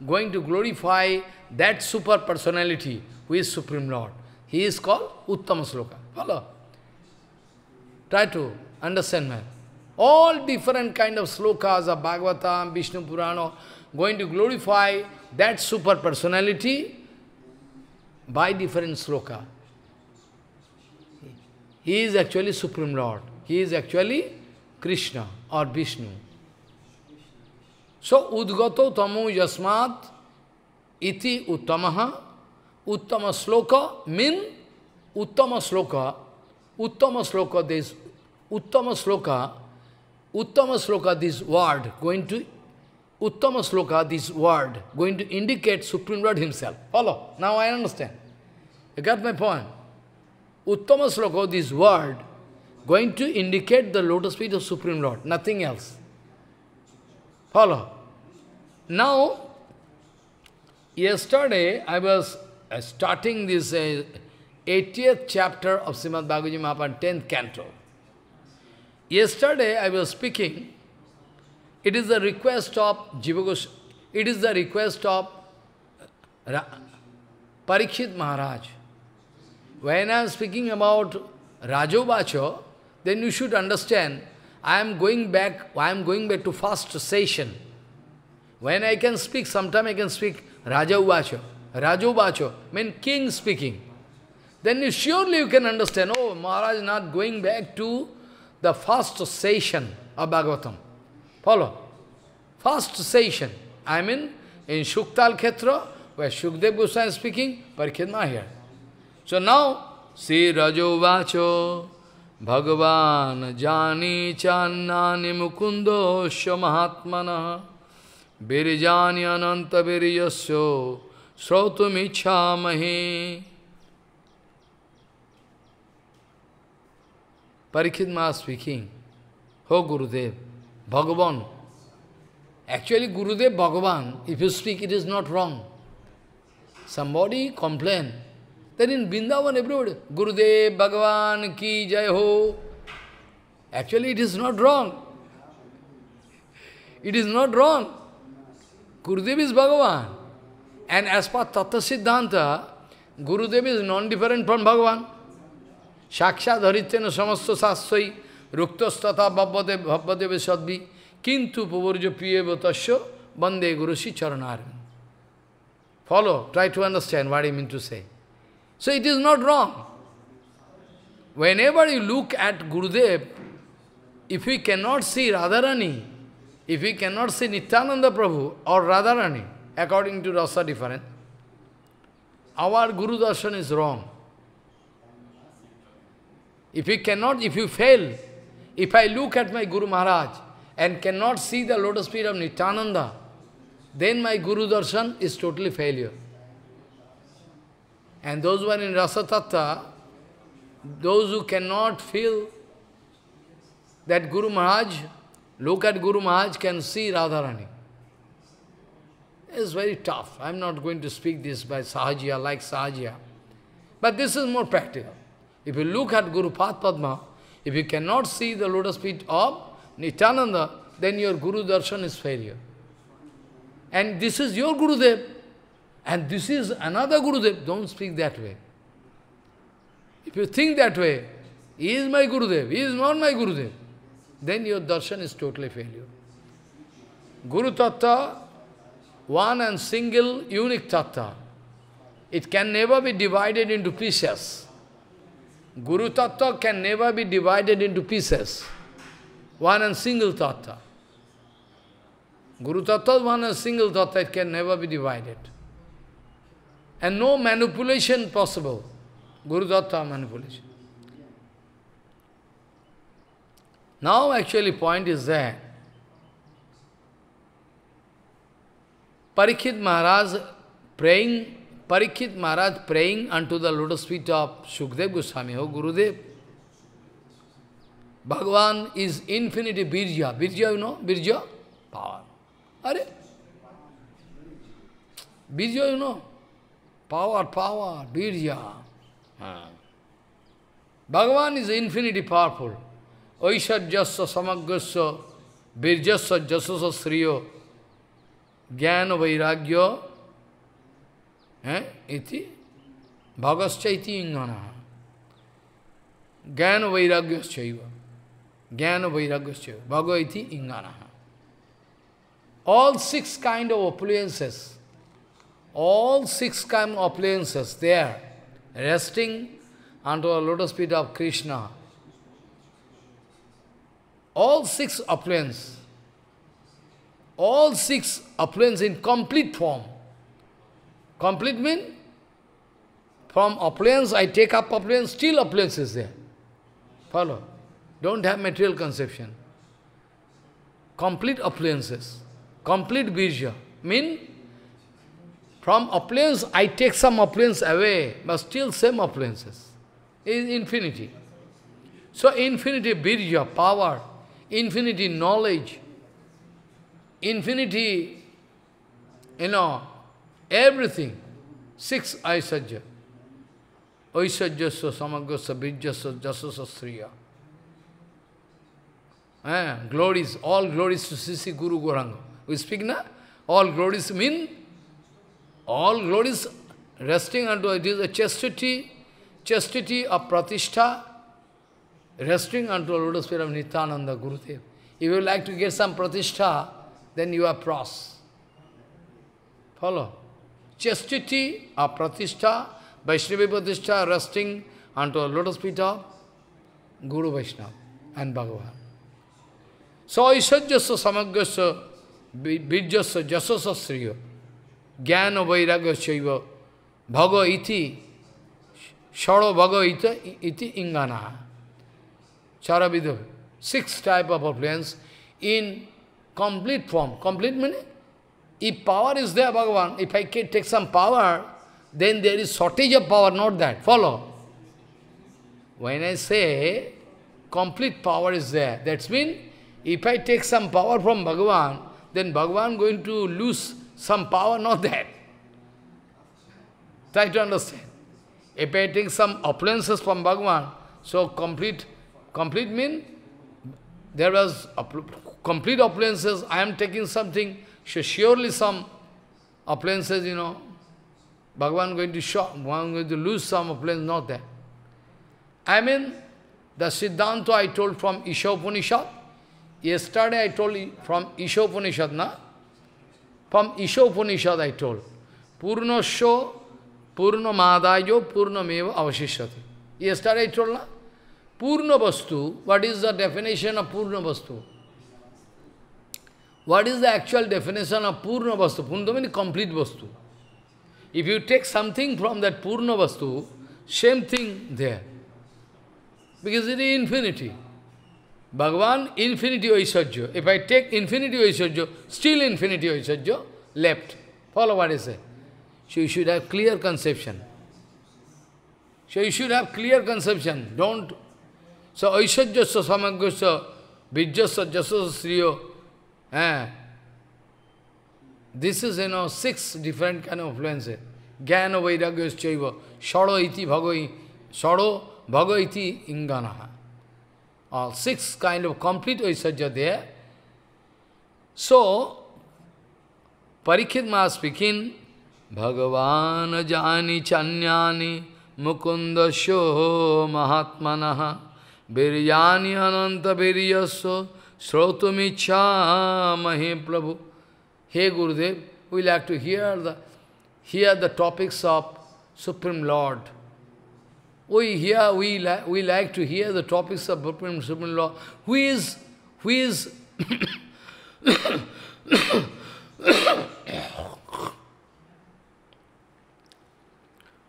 going to glorify that super personality who is Supreme Lord. He is called Uttama Sloka. Follow? Try to understand man. All different kind of slokas of Bhagavatam, Vishnu Purana, going to glorify that super personality by different sloka. He is actually Supreme Lord. He is actually Krishna or Vishnu. So, Udgato tamu Yasmat Iti Uttamaha Uttama Sloka Min Uttama Sloka Uttama Sloka this Uttama Sloka Uttama Sloka this word going to Uttama sloka, this word, going to indicate Supreme Lord Himself. Follow? Now I understand. You got my point? Uttama sloka, this word, going to indicate the lotus feet of Supreme Lord, nothing else. Follow? Now, yesterday I was uh, starting this 80th uh, chapter of Srimad Bhagavad Gita 10th canto. Yesterday I was speaking it is the request of Jiva It is the request of Ra Parikshit Maharaj. When I am speaking about Rajobacho, then you should understand I am going back, I am going back to first session. When I can speak, sometime I can speak Rajavacho. Rajobacho means king speaking. Then you, surely you can understand, oh, Maharaj is not going back to the first session of Bhagavatam. Follow. First session, I mean, in Shuktal Khetra, where Shukdev Goswami is speaking, Parikhet not here. So now, Sri Rajo Vacho, Bhagavan Jani Channani Mukundo Shamahatmana, Birijani Ananta Biriyasyo, Srotum Ichhamahi. Parikhidma speaking, Ho Gurudev. Bhagavan. Actually, Gurudev Bhagavan, if you speak, it is not wrong. Somebody complain. Then in Vrindavan, everybody, Gurudev Bhagavan ki jai ho. Actually, it is not wrong. It is not wrong. Gurudev is Bhagavan. And as per Tattva Siddhanta, Gurudev is non-different from Bhagavan. Shaksha haritena Samastu sasvai. রুক্তস্তথা ভব্যদেব ভব্যদেবে সদ্বি কিন্তু পুবর্য পিয়েব bande guru গুরুষি চরণার Follow, try to understand what I mean to say. So it is not wrong. Whenever you look at Gurudev, if we cannot see Radharani, if we cannot see Nityananda Prabhu or Radharani, according to Rasa difference, our Guru Darshan is wrong. If you cannot, if you fail if I look at my Guru Maharaj and cannot see the lotus feet of Nityananda, then my Guru Darshan is totally failure. And those who are in Rasatattva, those who cannot feel that Guru Maharaj, look at Guru Maharaj, can see Radharani. It's very tough. I'm not going to speak this by Sahaja, like Sahaja. But this is more practical. If you look at Guru Padma, if you cannot see the lotus feet of Nityananda, then your Guru darshan is failure. And this is your Guru Gurudev. And this is another Guru Gurudev. Don't speak that way. If you think that way, he is my Guru Gurudev, he is not my Guru Gurudev, then your darshan is totally failure. Guru Tattva, one and single unique Tattva. It can never be divided into pieces. Guru Tattva can never be divided into pieces. One and single Tattva. Guru Tattva is one and single Tattva, it can never be divided. And no manipulation possible. Guru Tattva manipulation. Now actually point is there. Parikhid Maharaj praying Parikhit Maharaj praying unto the lotus feet of Sukdev Goswami, O Gurudev. Bhagavan is infinity Birja. Birja, you know? Birja? Power. Are Birja, you know? Power, power, Birja. Ah. Bhagavan is infinity powerful. Oishad Aishajyasya samagrasya birjasya jasasya sriyo jnana vairagya Eh? Iti bhagaschaiti inganaha. Jnana vairagyaschaiva. Jnana vairagyaschaiva. Bhagavaiti inganaha. All six kind of appliances, all six kind of appliances there, resting unto the lotus feet of Krishna. All six appliances, all six appliances in complete form, Complete mean? From opulence, I take up opulence, still opulence is there. Follow. Don't have material conception. Complete appliances. Complete virya. Mean? From opulence, I take some opulence away, but still same appliances. Is infinity. So infinity virya, power, infinity knowledge, infinity, you know, everything. Six Aishajya. Aishajya so Aisajya. Aisajyasya so jasa so sriya. Eh, glories, all glories to Sisi Guru Goranga. We speak na? All glories mean, all glories resting under, it is a chastity, chastity of pratishtha, resting unto the lotus feet of Nityananda Gurudev. If you like to get some pratishtha, then you are pros. Follow? Chastity or Pratishtha, Vaishnavi Pratishtha, resting unto the lotus feet of Guru Vaishnava and Bhagavan. So Ishajyasya Samagyasya Vidyasya Jasasya Sriya Jnana Vairagya Shaiva Bhaga Iti shado Bhaga Iti, iti Ingana Charavidhu. Six type of affluence in complete form. Complete meaning if power is there, Bhagavan, if I can take some power, then there is shortage of power, not that. Follow? When I say complete power is there, that means if I take some power from Bhagavan, then Bhagavan going to lose some power, not that. Try to understand. If I take some appliances from Bhagavan, so complete, complete means there was complete appliances, I am taking something, so surely some appliances, you know, Bhagavan going to shock, Bhagavan going to lose some appliances, not that. I mean, the Siddhanta I told from Ishopanishad, yesterday I told from Ishopanishad, na? From Ishopanishad I told, Purnasya, purno Meva Avashishyati. Yesterday I told, na? Purna Vastu, what is the definition of Purna Vastu? What is the actual definition of Purna Vastu? Purna means complete Vastu. If you take something from that Purna Vastu, same thing there. Because it is infinity. Bhagavan, infinity Aishajya. If I take infinity Aishajya, still infinity Aishajya, left. Follow what I say. So you should have clear conception. So you should have clear conception. Don't. So Aishajya samagosya vijyasya jasasya sriyo Eh? This is, you know, six different kind of influences. Jnana Vairagya Chaiva, Shado Iti Bhagavai, Shado Bhagavai Iti Inganaha. All six kind of complete Vaisajya there. So, Parikshit Maha speaking, Bhagavan Jani Chanyani Mukunda Shoho Mahatmanaha Biryani Ananta Biryasya Srotumichamahe Prabhu. Hey Gurudev, we like to hear the, hear the topics of Supreme Lord. We hear, we, like we like to hear the topics of Supreme, Supreme Lord. Who is, who is,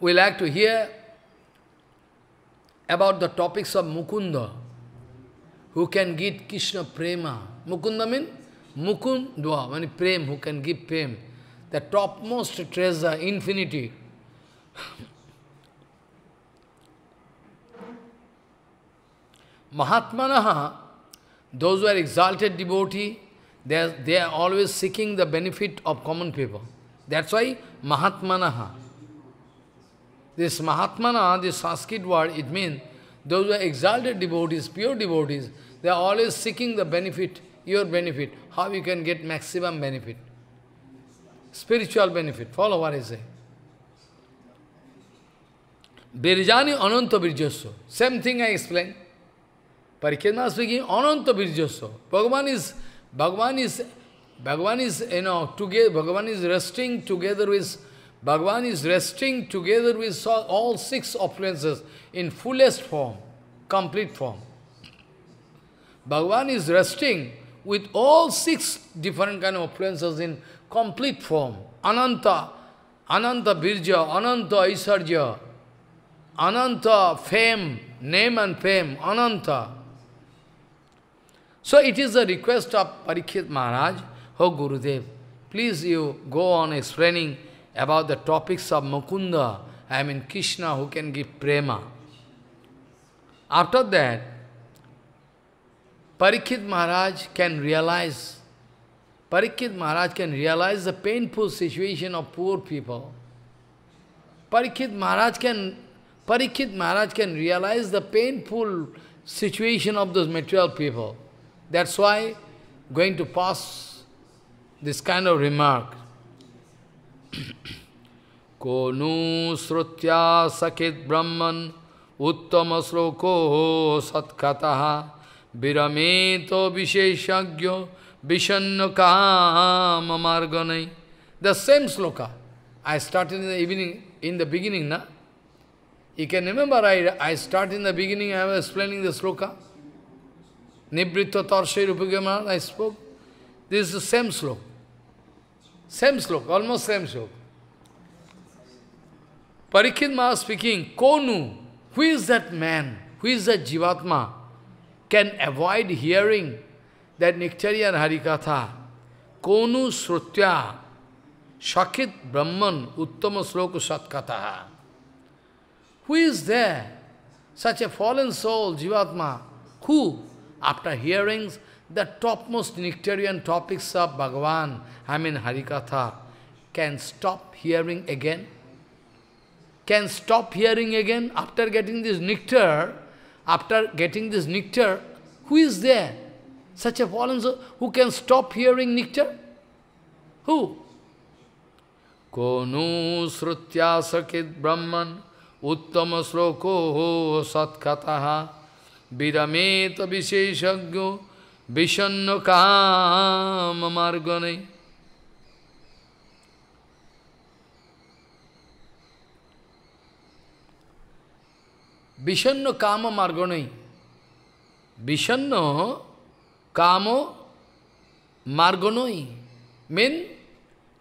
we like to hear about the topics of Mukunda who can give Krishna prema. Mukunda means Mukundva, when prema, who can give prema. The topmost treasure, infinity. Mahatmanaha, those who are exalted devotee, they are, they are always seeking the benefit of common people. That's why Mahatmanaha. This Mahatmana, this Sanskrit word, it means those who are exalted devotees, pure devotees, they are always seeking the benefit, your benefit, how you can get maximum benefit. Spiritual benefit, follow what I say. Birjani Ananta Birjasya, same thing I explain. Parikshit speaking, Ananta Birjasya. Bhagavan is, Bhagavan is, Bhagavan is, you know, together, Bhagavan is resting together with Bhagavan is resting together with all six opulences in fullest form, complete form. Bhagavan is resting with all six different kind of opulences in complete form. Ananta, Ananta Birja, Ananta Isarja, Ananta fame, name and fame, Ananta. So it is the request of Parikshit Maharaj, Guru oh Gurudev, please you go on explaining about the topics of Mukunda, I mean Krishna who can give prema. After that, Parikshit Maharaj can realize, Parikshit Maharaj can realize the painful situation of poor people. Parikshit Maharaj can, Parikshit Maharaj can realize the painful situation of those material people. That's why going to pass this kind of remark. को नु श्रुत्या brahman ब्रह्मन् उत्तम satkataha सत्कता visheshagyo तो विशेषज्ञ विषन्न काम मार्ग I started in the evening, in the beginning, na? You can remember I, I started in the beginning, I was explaining the sloka. Nibritta Tarshe Rupagamaran, I spoke. This is the same sloka. Same shloka almost same shloka Parikshit महा speaking कौनु who is that man who is that jivatma can avoid hearing that निक्चरियन हरिकथा कौनु श्रोत्या सखित ब्रह्मन उत्तम श्लोक सत्कथा who is the such a fallen soul jivatma who after hearings the topmost nectarian topics of Bhagavan, I mean Harikatha, can stop hearing again? Can stop hearing again after getting this nectar, after getting this nectar, who is there? Such a fallen soul, who can stop hearing nectar? Who? Konu srutya sakit brahman uttama ho satkataha viramet visheshagyo বিষণ্ন কাম মার্গণে বিষণ্ন কাম মার্গণে বিষণ্ন কাম margonoi mean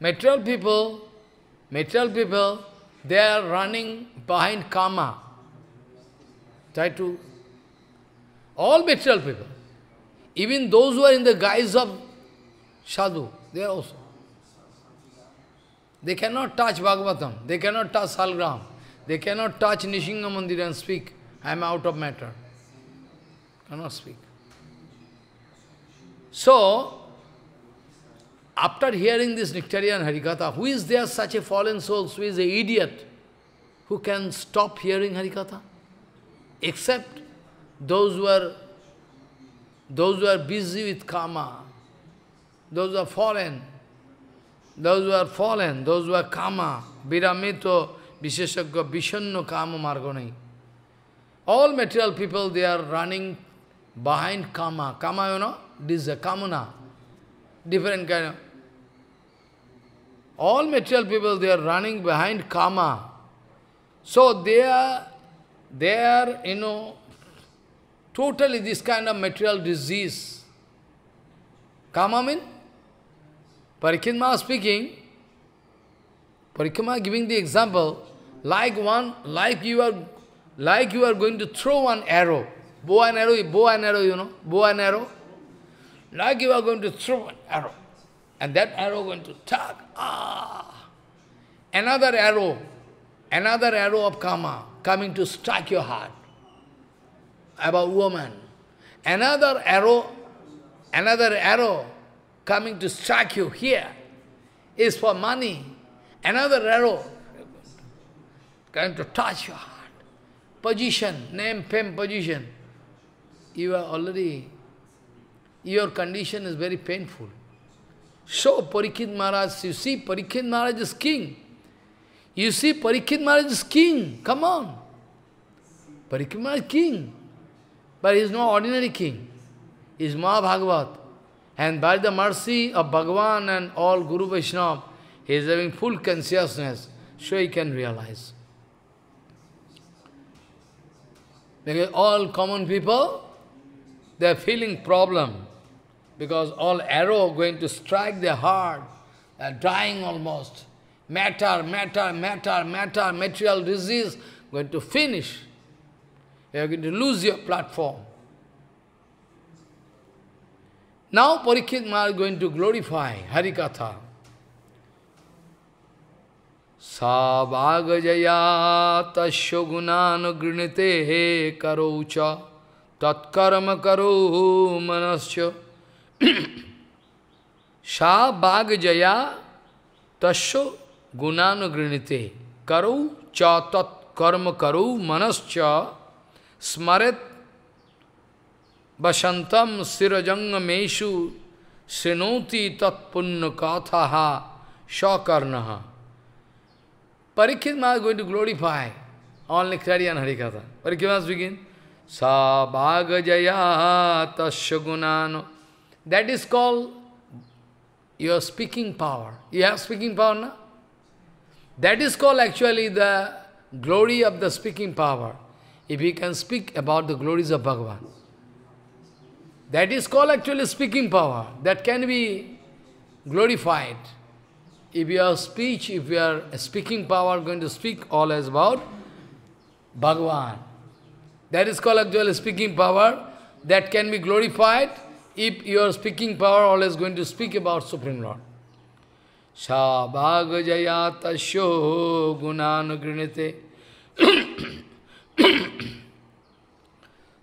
material people, material people, they are running behind karma. Try to, all material people, Even those who are in the guise of sadhu, they are also. They cannot touch Bhagavatam, they cannot touch Salgram, they cannot touch Nishinga Mandir and speak, I am out of matter. Cannot speak. So, after hearing this Nectarian Harikatha, who is there such a fallen soul, who is an idiot, who can stop hearing Harikatha? Except those who are those who are busy with karma, those who are fallen, those who are fallen, those who are karma, viramito, vishesagya, vishanno kama margoni. All material people, they are running behind karma. Karma, you know, this is a kamuna, different kind of. All material people, they are running behind karma. So they are, they are, you know, Totally this kind of material disease. Kama mean? Parikinma speaking, Parikinma giving the example, like one, like you are, like you are going to throw one arrow, bow and arrow, bow and arrow, you know, bow and arrow, like you are going to throw an arrow, and that arrow going to tug, ah, another arrow, another arrow of karma coming to strike your heart about woman. Another arrow, another arrow coming to strike you here is for money. Another arrow going to touch your heart. Position, name, fame, position. You are already, your condition is very painful. So Parikit Maharaj, you see Parikit Maharaj is king. You see Parikit Maharaj is king, come on. Parikit Maharaj is king. But he is no ordinary king. He is Mahabhagavat. And by the mercy of Bhagavan and all Guru Vaishnav, he is having full consciousness, so he can realize. Because all common people, they are feeling problem. Because all arrow going to strike their heart. They are dying almost. Matter, matter, matter, matter, material disease going to finish. You are going to lose your platform. Now Parikshit Maharaj is going to glorify Harikatha. Sabhagajaya tasya grinite he karocha tatkarma karo manascha. Sabhagajaya tasya grinite karocha tatkarma karo manascha. smaret vasantam sirajangmeshu senoti tatpunna kathaha shakarnaha. Parikshit Maharaj is going to glorify only Hari and Harikatha. Parikshit Maharaj begin. Sa bhagajaya tasya gunano. That is called your speaking power. You have speaking power now? That is called actually the glory of the speaking power if he can speak about the glories of Bhagavan. That is called actually speaking power. That can be glorified. If your speech, if your speaking power going to speak all is about Bhagavan. That is called actually speaking power. That can be glorified if your speaking power always going to speak about Supreme Lord. Sa bhagajaya guna gunan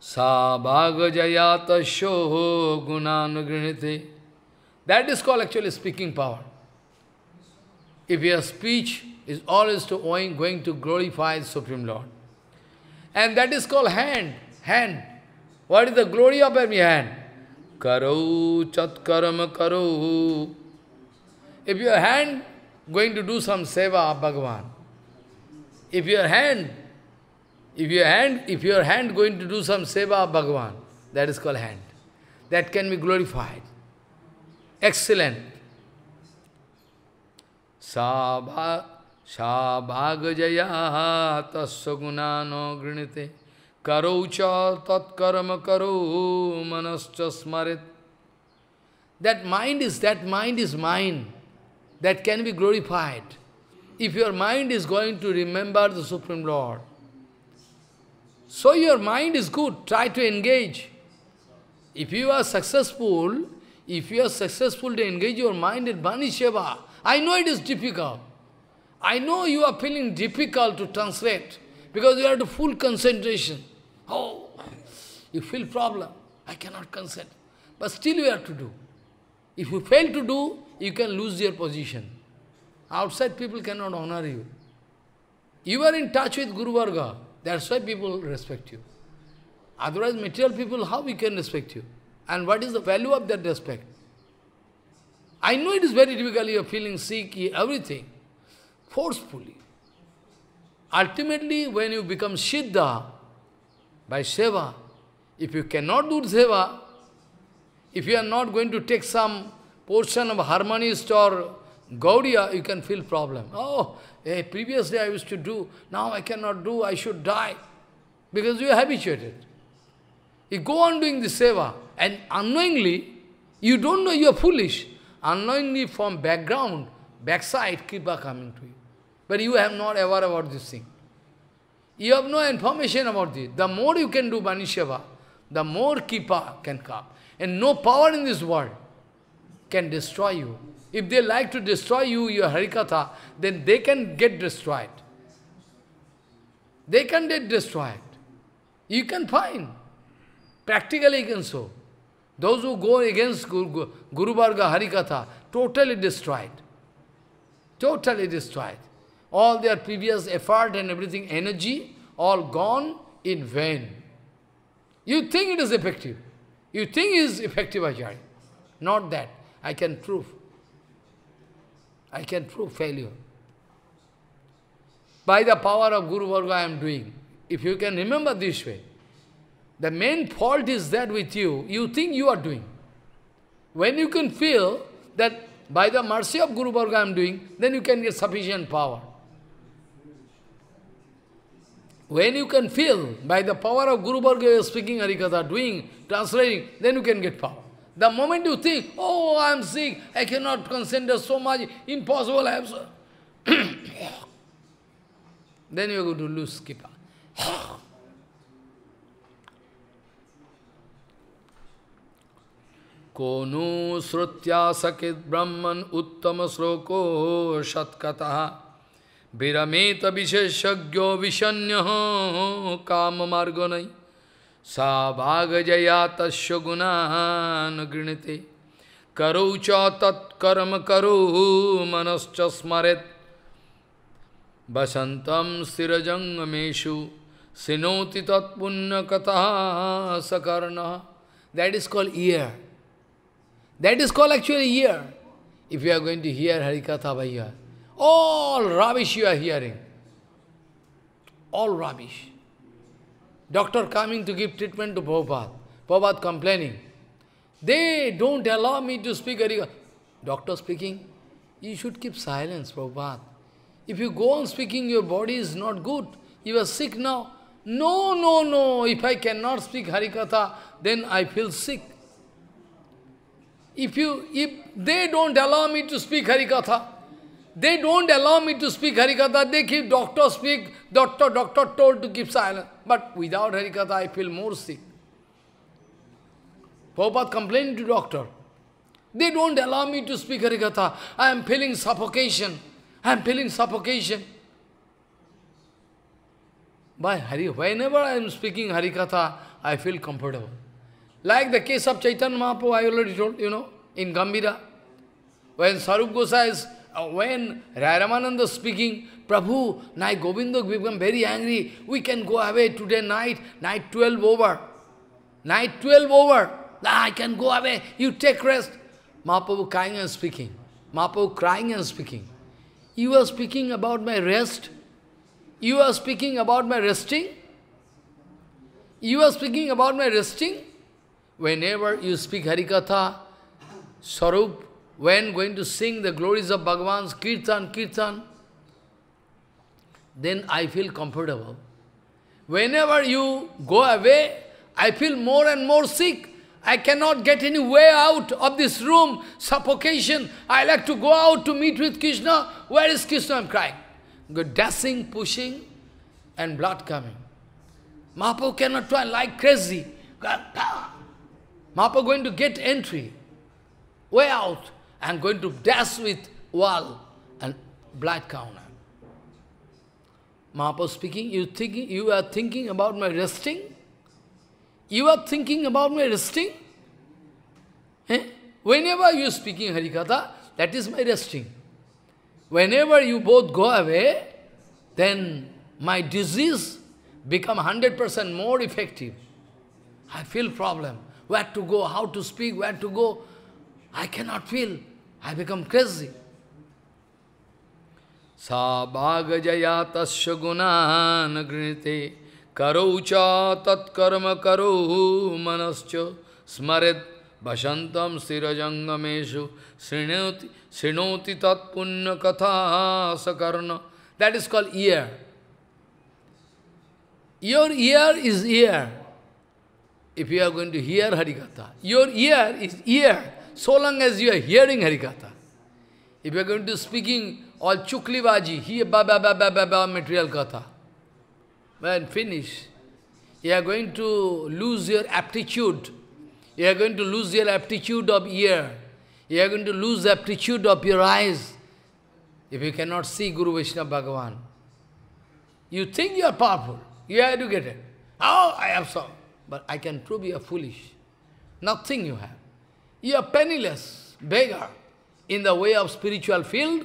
सा बाघ जया तो गुणानुगृणित that is call actually speaking power if your speech is always to going going to glorify supreme lord and that is call hand hand what is the glory of um hand करो चत्कर्म करो if your hand going to do some seva Bhagavan if your hand If your hand, if your hand going to do some seva of Bhagavan, that is called hand. That can be glorified. Excellent. Sabha Sabhagajaya tasya gunano grinite karaucha tatkarama karo manas chasmarit. That mind is, that mind is mine. That can be glorified. If your mind is going to remember the Supreme Lord, so your mind is good, try to engage. If you are successful, if you are successful to engage your mind in Bani Seva, I know it is difficult. I know you are feeling difficult to translate because you have to full concentration. Oh, you feel problem. I cannot consent, But still you have to do. If you fail to do, you can lose your position. Outside people cannot honor you. You are in touch with Guru Varga. That's why people respect you. Otherwise, material people, how we can respect you? And what is the value of that respect? I know it is very difficult, you are feeling sick, everything. Forcefully. Ultimately, when you become Siddha, by Seva, if you cannot do Seva, if you are not going to take some portion of harmonist or Gauri, you can feel problem. Oh, hey, previously I used to do, now I cannot do, I should die. Because you are habituated. You go on doing the seva, and unknowingly, you don't know you are foolish. Unknowingly from background, backside, kripa coming to you. But you have not aware about this thing. You have no information about this. The more you can do Bani Seva, the more kripa can come. And no power in this world can destroy you. If they like to destroy you, your Harikatha, then they can get destroyed. They can get destroyed. You can find. Practically you can show. Those who go against Guru, Guru Varga Harikatha, totally destroyed. Totally destroyed. All their previous effort and everything, energy, all gone in vain. You think it is effective. You think it is effective, Ajay? Not that. I can prove. I can prove failure. By the power of Guru Varga I am doing. If you can remember this way, the main fault is that with you, you think you are doing. When you can feel that by the mercy of Guru Varga I am doing, then you can get sufficient power. When you can feel by the power of Guru Varga you are speaking Harikatha, doing, translating, then you can get power. The moment you think, oh, I am sick, I cannot concentrate so much, impossible, I so... then you are going to lose Kipa. कोनु श्रुत्या सकित Brahman उत्तम श्लोको शतकत विरमेत विशेषज्ञो विषण्य काम मार्गो सभागजया तस्य गुणान् गृणते करौ च तत्कर्म करौ मनश्च स्मरेत् वसन्तं स्थिरजङ्गमेषु शृणोति तत्पुण्यकथा सकर्ण That is called ear. That is called actually ear. If you are going to hear Harikatha by ear, all rubbish you are hearing. All rubbish. Doctor coming to give treatment to Prabhupada. Prabhupada complaining. They don't allow me to speak Harikatha. Doctor speaking, you should keep silence, Prabhupada. If you go on speaking, your body is not good. You are sick now. No, no, no. If I cannot speak Harikatha, then I feel sick. If you if they don't allow me to speak Harikatha, they don't allow me to speak Harikatha, they keep doctor speak, doctor, doctor told to keep silence but without Harikatha I feel more sick. Prabhupada complained to doctor. They don't allow me to speak Harikatha. I am feeling suffocation. I am feeling suffocation. By Hari, whenever I am speaking Harikatha, I feel comfortable. Like the case of Chaitanya Mahaprabhu, I already told, you know, in Gambira, when Sarup Gosai is uh, when Ramananda speaking, Prabhu, now Govinda become very angry. We can go away today night, night 12 over. Night 12 over. I can go away. You take rest. Mahaprabhu crying and speaking. Mahaprabhu crying and speaking. You are speaking about my rest. You are speaking about my resting. You are speaking about my resting. Whenever you speak Harikatha, Sarup, when going to sing the glories of Bhagavan's Kirtan, Kirtan, then I feel comfortable. Whenever you go away, I feel more and more sick. I cannot get any way out of this room, suffocation. I like to go out to meet with Krishna. Where is Krishna? I'm crying. Go dashing, pushing, and blood coming. Mahaprabhu cannot try like crazy. Mahaprabhu going to get entry, way out. I'm going to dash with wall and black counter. Mahaprabhu speaking, you, thinking, you are thinking about my resting? You are thinking about my resting? Eh? Whenever you are speaking Harikatha, that is my resting. Whenever you both go away, then my disease become 100% more effective. I feel problem. Where to go, how to speak, where to go. I cannot feel. I become crazy. Sa bhagajaya tasya gunan grinite karaucha tat karma karu manascha smarit vasantam sirajangameshu srinoti srinoti tat punna katha sakarna. That is called ear. Your ear is ear. If you are going to hear Harikatha, your ear is ear. so long as you are hearing Harikatha. If you are going to speaking all chukli baji, here ba ba ba ba ba ba material katha. When finish, you are going to lose your aptitude. You are going to lose your aptitude of ear. You are going to lose aptitude of your eyes. If you cannot see Guru Vaishnava Bhagavan, you think you are powerful, you are educated. Oh, I have some. But I can prove you are foolish. Nothing you have. You are penniless, beggar. In the way of spiritual field,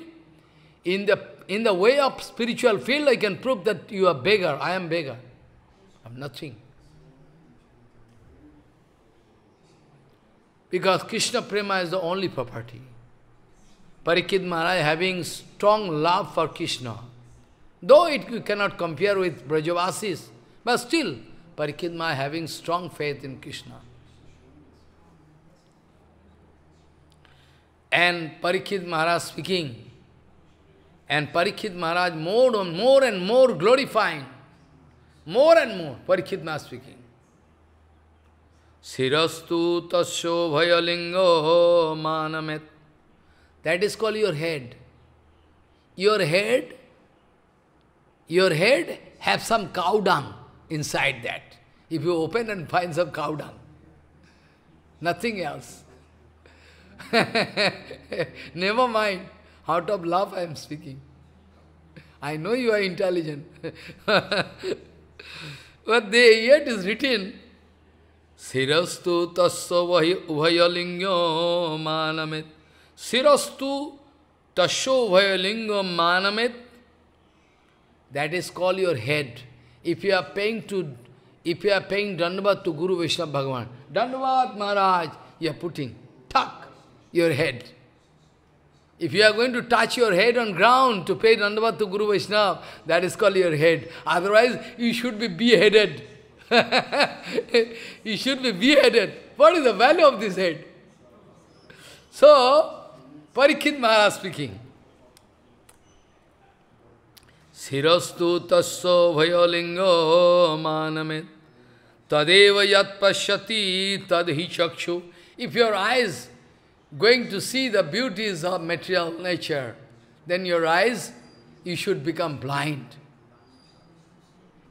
in the, in the way of spiritual field, I can prove that you are beggar. I am beggar. I'm nothing. Because Krishna Prema is the only property. Parikit Maharaj having strong love for Krishna. Though it cannot compare with Brajavasis, but still, Parikit Maharaj having strong faith in Krishna. And Parikhid Maharaj speaking, and Parikhid Maharaj more and more and more glorifying, more and more, Parikhid Maharaj speaking. Sirastu tasyo bhayalingo manamet. That is called your head. Your head, your head have some cow dung inside that. If you open and find some cow dung, nothing else. Never mind. Out of love I am speaking. I know you are intelligent. but they, yet is written, Sirastu tasya ubhayalingyo manamit. Sirastu tasya ubhayalingyo manamit. That is called your head. If you are paying to, if you are paying dandavat to Guru Vishnu Bhagavan, dandavat Maharaj, you are putting, tak your head. If you are going to touch your head on ground to pay Nandavat to Guru Vaishnava, that is called your head. Otherwise, you should be beheaded. you should be beheaded. What is the value of this head? So, Parikit Maharaj speaking. Sirastu tasso bhayolingo manamit tadev yat pasyati tadhi chakshu. If your eyes going to see the beauties of material nature, then your eyes, you should become blind.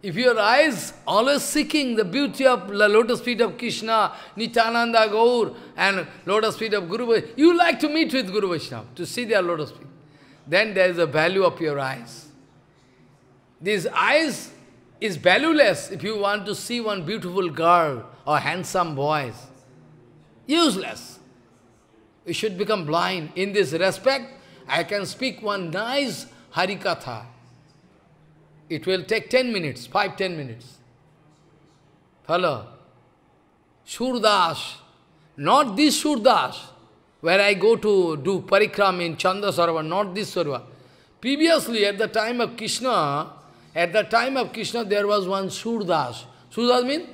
If your eyes always seeking the beauty of the lotus feet of Krishna, Nityananda Gaur, and lotus feet of Guru Vaishnava, you like to meet with Guru Vaishnava, to see their lotus feet. Then there is a value of your eyes. These eyes is valueless if you want to see one beautiful girl or handsome boys. Useless. You should become blind. In this respect, I can speak one nice Harikatha. It will take 10 minutes, 5-10 minutes. Hello. Surdas. Not this Surdas, where I go to do parikram in Chandasarva, not this Sarva. Previously, at the time of Krishna, at the time of Krishna, there was one Surdas. Surdas means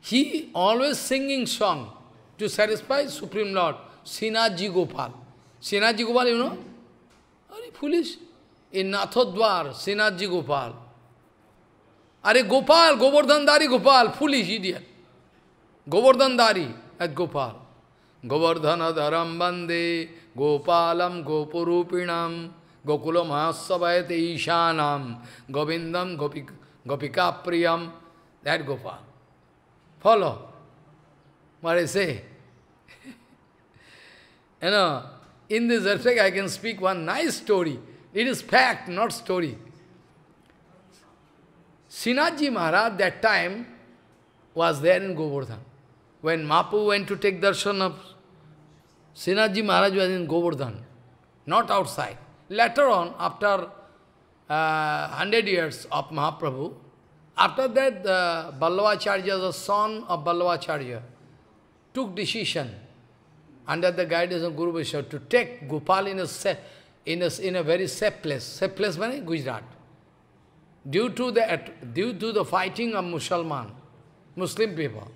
he always singing song to satisfy Supreme Lord, Sinaji Gopal. Sinaji Gopal, you know? Are you foolish? In Nathodwar, Sinaji Gopal. Are Gopal, Govardhan Dari Gopal, foolish idiot. Govardhan Dari at Gopal. Govardhana Dharam Bande, Gopalam Gopurupinam, Gokulam Hasabayate Ishanam, Govindam Gopik Gopika Priyam, that Gopal. Follow what I say. You know, in this article, I can speak one nice story. It is fact, not story. Sinaji Maharaj, that time, was there in Govardhan. When Mapu went to take darshan of Sinaji Maharaj was in Govardhan, not outside. Later on, after uh, 100 years of Mahaprabhu, after that, the Ballavacharya, the son of Ballavacharya, took decision under the guidance of Guru Vaishnava, to take Gopal in a, se, in a, in a very safe place. Safe place means Gujarat. Due to, the, due to the fighting of Muslim, Muslim people.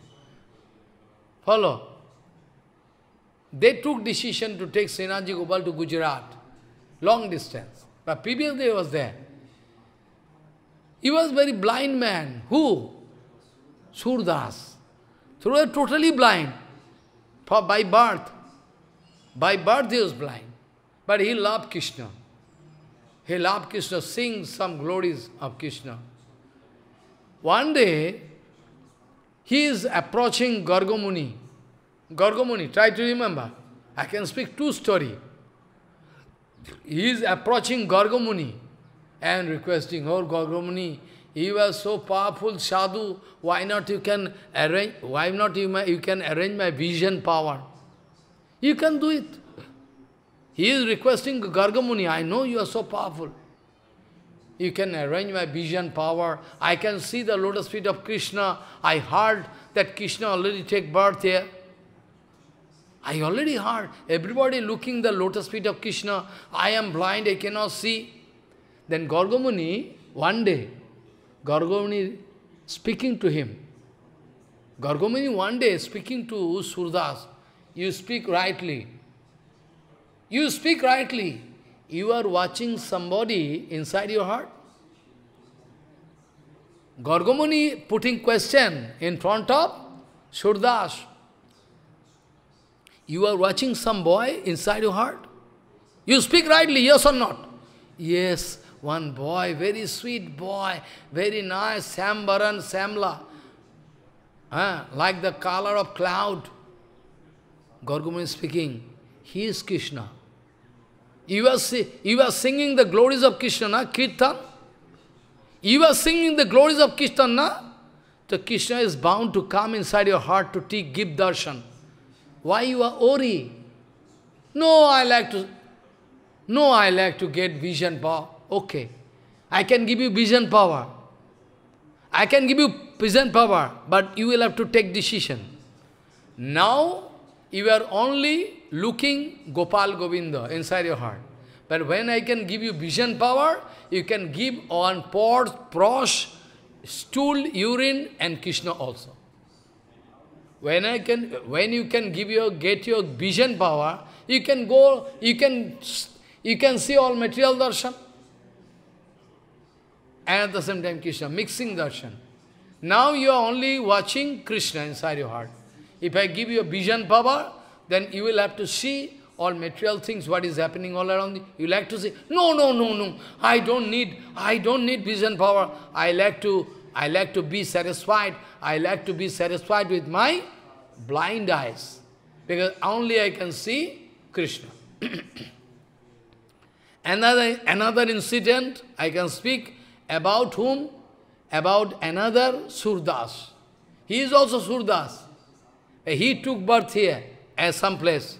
Follow? They took decision to take Srinaji Gopal to Gujarat, long distance. But previous day was there. He was very blind man. Who? Surdas. So they were totally blind for, by birth. By birth he was blind, but he loved Krishna. He loved Krishna, sings some glories of Krishna. One day, he is approaching Gargamuni. Gargamuni, try to remember. I can speak two story. He is approaching Gargamuni and requesting, Oh Gargamuni, you are so powerful, sadhu, why not you can arrange, why not you, you can arrange my vision power? You can do it. He is requesting Gargamuni, I know you are so powerful. You can arrange my vision power. I can see the lotus feet of Krishna. I heard that Krishna already take birth here. I already heard. Everybody looking the lotus feet of Krishna. I am blind, I cannot see. Then Gargamuni, one day, Gargamuni speaking to him. Gargamuni one day speaking to Surdas, you speak rightly. You speak rightly. You are watching somebody inside your heart. Gargamuni putting question in front of Surdas. You are watching some boy inside your heart. You speak rightly, yes or not? Yes, one boy, very sweet boy, very nice, Sambaran, Samla. Huh? Like the color of cloud is speaking, he is Krishna. You are, you are singing the glories of Krishna, na? Kirtan. You are singing the glories of Krishna, na? So Krishna is bound to come inside your heart to take, give darshan. Why you are ori? No, I like to, no, I like to get vision power. Okay. I can give you vision power. I can give you vision power, but you will have to take decision. Now, you are only looking Gopal Govinda inside your heart. But when I can give you vision power, you can give on pot, prosh, stool, urine and Krishna also. When I can, when you can give your, get your vision power, you can go, you can, you can see all material darshan. And at the same time Krishna, mixing darshan. Now you are only watching Krishna inside your heart. If I give you a vision power, then you will have to see all material things, what is happening all around you. You like to say, no, no, no, no, I don't need, I don't need vision power. I like to, I like to be satisfied. I like to be satisfied with my blind eyes. Because only I can see Krishna. another, another incident I can speak about whom? About another Surdas. He is also Surdas. He took birth here, at some place.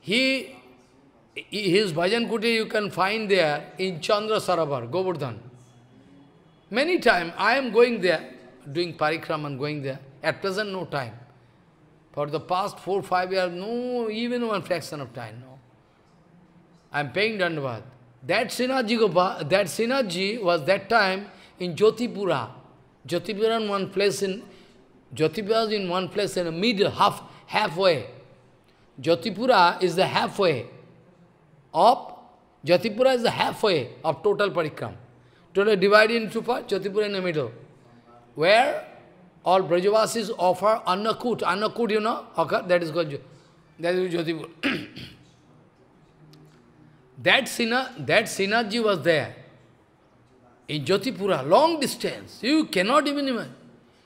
He, his bhajan kuti you can find there in Chandra Sarabar, Govardhan. Many time I am going there, doing parikram and going there. At present, no time. For the past four, five years, no, even one fraction of time, no. I am paying Dandavad. That Sinaji Gopa, that Sinaji was that time in Jyotipura. Jyotipuran one place in Jyotipura in one place in a middle, half, halfway. Jyotipura is the halfway of, Jyotipura is the halfway of total parikram. Total divided into parts, Jyotipura in the middle. Where all Brajavasis offer Annakut. Annakut, you know, okay, that is called that is Jyotipura. that, syner that synergy was there in Jyotipura, long distance. You cannot even imagine.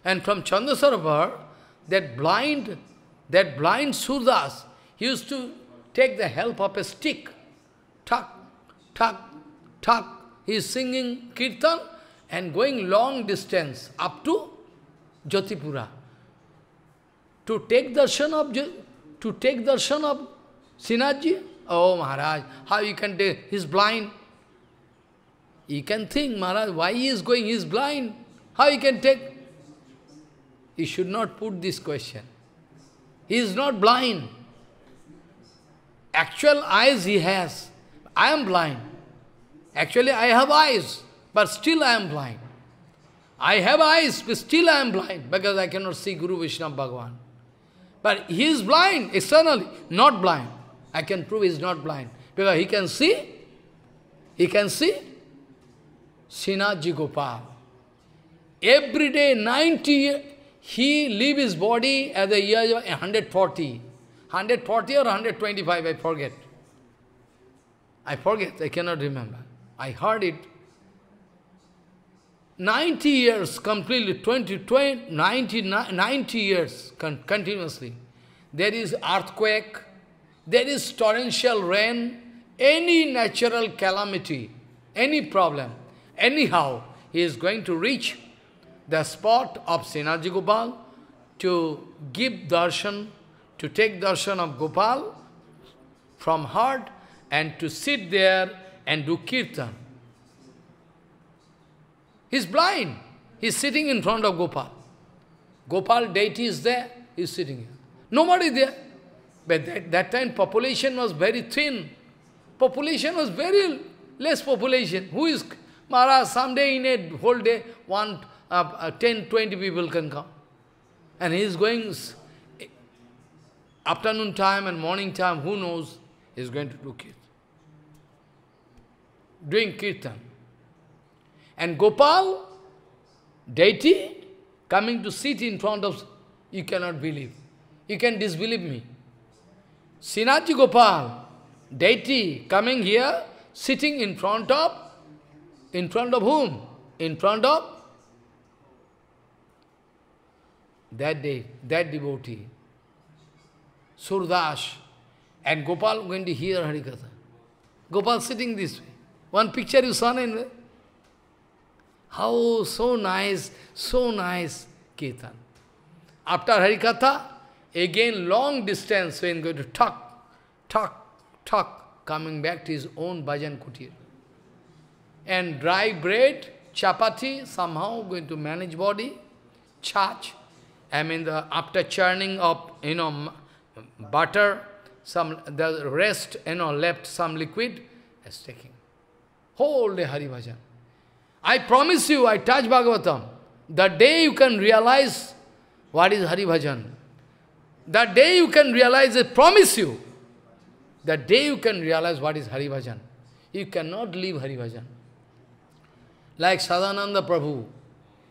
And from Chandrasaravar, that blind, that blind Surdas used to take the help of a stick. Tuck, tuck, tuck. He is singing kirtan and going long distance up to Jyotipura. To take darshan of to take darshan of Sinaji? Oh Maharaj, how you can take he's blind. You can think, Maharaj, why he is going, he is blind. How you can take he should not put this question. He is not blind. Actual eyes he has. I am blind. Actually, I have eyes, but still I am blind. I have eyes, but still I am blind, because I cannot see Guru Vishnu Bhagavan. But he is blind externally, not blind. I can prove he is not blind, because he can see, he can see Sinaji Gopal. Every day, 90 he leave his body at the year 140. 140 or 125, I forget. I forget, I cannot remember. I heard it. 90 years completely, 20, 20 90, 90 years con continuously. There is earthquake, there is torrential rain, any natural calamity, any problem. Anyhow, he is going to reach the spot of Sinaji Gopal to give darshan, to take darshan of Gopal from heart and to sit there and do kirtan. He's blind. He's sitting in front of Gopal. Gopal deity is there, he's sitting here. Nobody there. But that, that time population was very thin. Population was very less population. Who is Maharaj someday in a whole day, one uh, uh, 10, 20 people can come. And he is going eh, afternoon time and morning time, who knows, he is going to do kirtan. Doing kirtan. And Gopal, deity, coming to sit in front of, you cannot believe. You can disbelieve me. Sinaji Gopal, deity, coming here, sitting in front of, in front of whom? In front of that day, that devotee, Surdas, and Gopal going to hear Harikatha. Gopal sitting this way. One picture you saw in How so nice, so nice Kirtan. After Harikatha, again long distance when going to talk, talk, talk, coming back to his own bhajan kutir. And dry bread, chapati, somehow going to manage body, charge. I mean, the, after churning of, you know, butter, some, the rest, you know, left some liquid, is taking. Whole day Hari Bhajan. I promise you, I touch Bhagavatam. The day you can realize what is Hari Bhajan. The day you can realize it, promise you. The day you can realize what is Hari Bhajan. You cannot leave Hari Bhajan. Like Sadananda Prabhu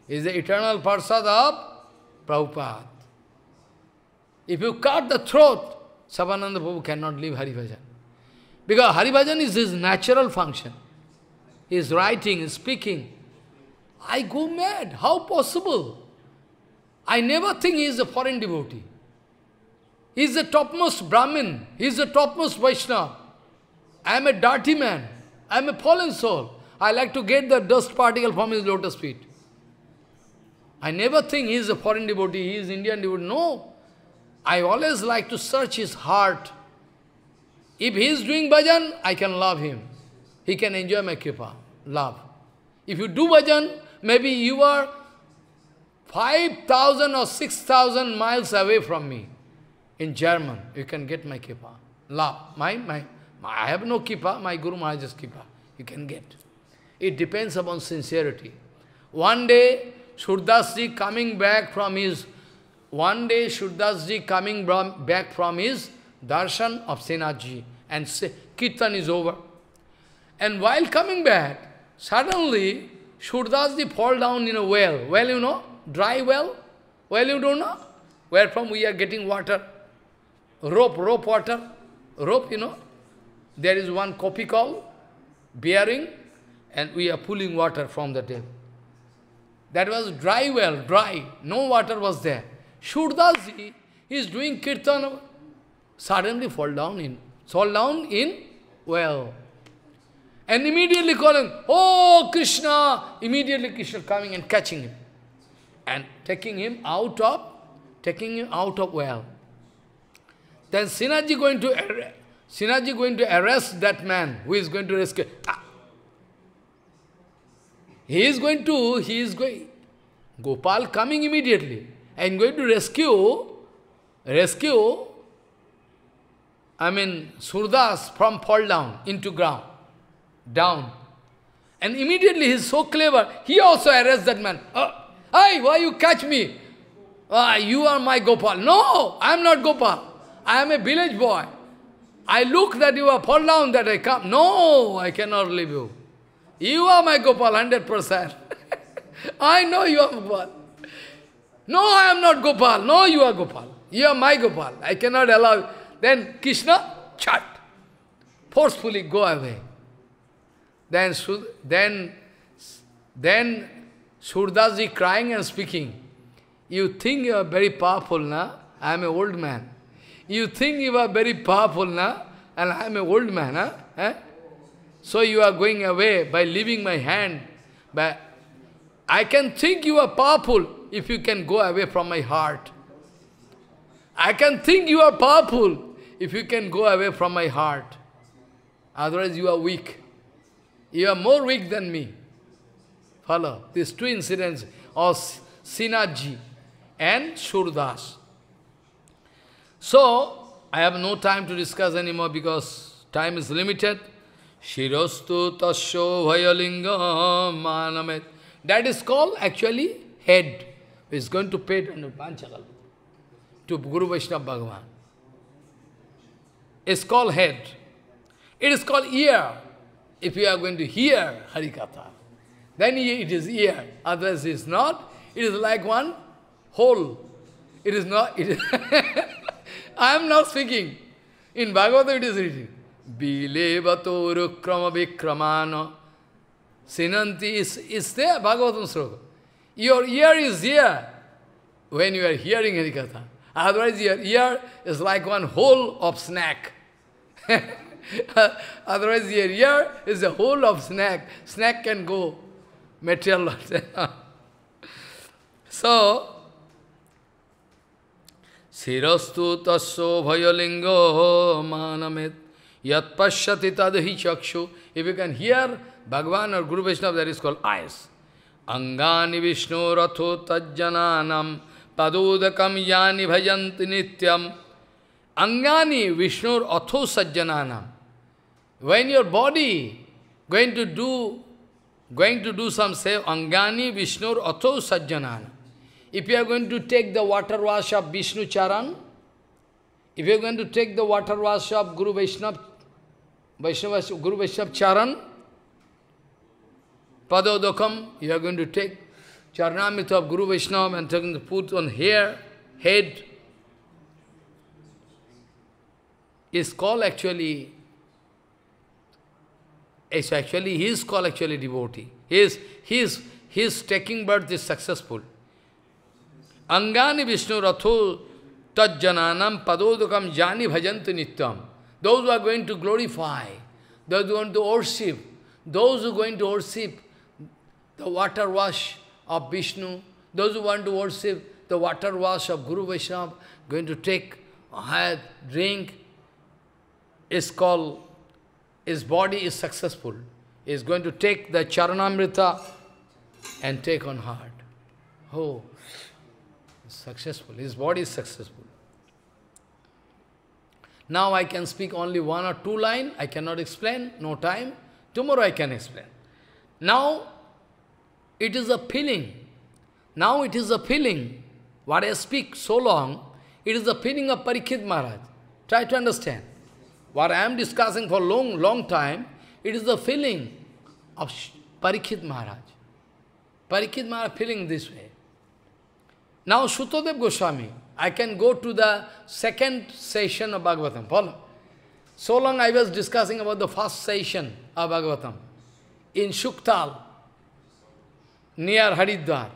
is the eternal parsad of Prabhupada. If you cut the throat, Sabananda Prabhu cannot leave Hari Haribhajan. Because Hari Haribhajan is his natural function. He is writing, he is speaking. I go mad. How possible? I never think he is a foreign devotee. He is the topmost Brahmin. He is the topmost Vaishnava. I am a dirty man. I am a fallen soul. I like to get the dust particle from his lotus feet. I never think he is a foreign devotee, he is Indian devotee. No. I always like to search his heart. If he is doing bhajan, I can love him. He can enjoy my kripa, love. If you do bhajan, maybe you are 5,000 or 6,000 miles away from me. In German, you can get my kripa, love. My, my, my, I have no kripa, my Guru Maharaj's kripa. You can get. It depends upon sincerity. One day, Surdasji coming back from his, one day Surdasji coming from, back from his darshan of Senaji and say, Kirtan is over. And while coming back, suddenly Surdasji fall down in a well. Well, you know, dry well. Well, you don't know where from we are getting water. Rope, rope water. Rope, you know. There is one copy call bearing and we are pulling water from the table. That was dry well, dry. No water was there. Shurdasi is doing kirtan. Suddenly fall down in, fall down in well. And immediately calling, Oh Krishna! Immediately Krishna coming and catching him. And taking him out of, taking him out of well. Then Sinaji going to Sinaji going to arrest that man who is going to rescue. Ah, he is going to, he is going, Gopal coming immediately. I am going to rescue, rescue, I mean, Surdas from fall down into ground, down. And immediately he is so clever, he also arrests that man. Oh, hey, why you catch me? Ah, you are my Gopal. No, I am not Gopal. I am a village boy. I look that you are fall down that I come. No, I cannot leave you. You are my Gopal, 100%. I know you are Gopal. No, I am not Gopal. No, you are Gopal. You are my Gopal. I cannot allow. Then Krishna, chat. Forcefully go away. Then, then, then Surdaji crying and speaking. You think you are very powerful, na? I am an old man. You think you are very powerful, na? And I am an old man, huh? Eh? So you are going away by leaving my hand. But I can think you are powerful if you can go away from my heart. I can think you are powerful if you can go away from my heart. Otherwise you are weak. You are more weak than me. Follow these two incidents of Sinaji and Shurdas. So, I have no time to discuss anymore because time is limited. Shirostu tasho vayalingam manamet. That is called actually head. Is going to pay to Panchakal, to Guru Vaishnava Bhagavan. It's called head. It is called ear. If you are going to hear Harikatha, then it is ear. Otherwise, it is not. It is like one whole. It is not. It is I am not speaking. In Bhagavad, it is written. Bilevato rukrama vikramana. Sinanti is, is there, Bhagavatam sloka. Your ear is here when you are hearing Harikatha. Otherwise your ear is like one hole of snack. Otherwise your ear is a hole of snack. Snack can go material. so, Sirastu tasso bhayalingo manamit Yat pashyati tadahi chakshu. If you can hear Bhagavan or Guru Vaishnava, that is called eyes. Angani Vishnu ratho tajjananam padodakam yani bhajanti nityam. Angani Vishnu atho sajjananam. When your body going to do going to do some say Angani Vishnu atho sajjananam. If you are going to take the water wash of Vishnu Charan, if you are going to take the water wash of Guru Vaishnava Vaishnava, Guru Vaishnava Charan, Padodokam, you are going to take Charanamrita of Guru Vaishnava and taking the put on hair, head, is called actually, is actually, he is called actually devotee. He is, he is, he is taking birth is successful. Angani Vishnu Ratho Tajjananam Padodukam Jani Bhajanti Nityam. Those who are going to glorify, those who are going to worship, those who are going to worship the water wash of Vishnu, those who want to worship the water wash of Guru Vaishnav, going to take a higher drink, is called, his body is successful, is going to take the charanamrita and take on heart. Oh, successful, his body is successful. Now I can speak only one or two line. I cannot explain, no time. Tomorrow I can explain. Now it is a feeling. Now it is a feeling. What I speak so long, it is the feeling of Parikshit Maharaj. Try to understand. What I am discussing for long, long time, it is the feeling of Parikshit Maharaj. Parikshit Maharaj feeling this way. Now Shutodev Goswami, I can go to the second session of Bhagavatam. Follow? So long I was discussing about the first session of Bhagavatam in Shuktal, near Haridwar.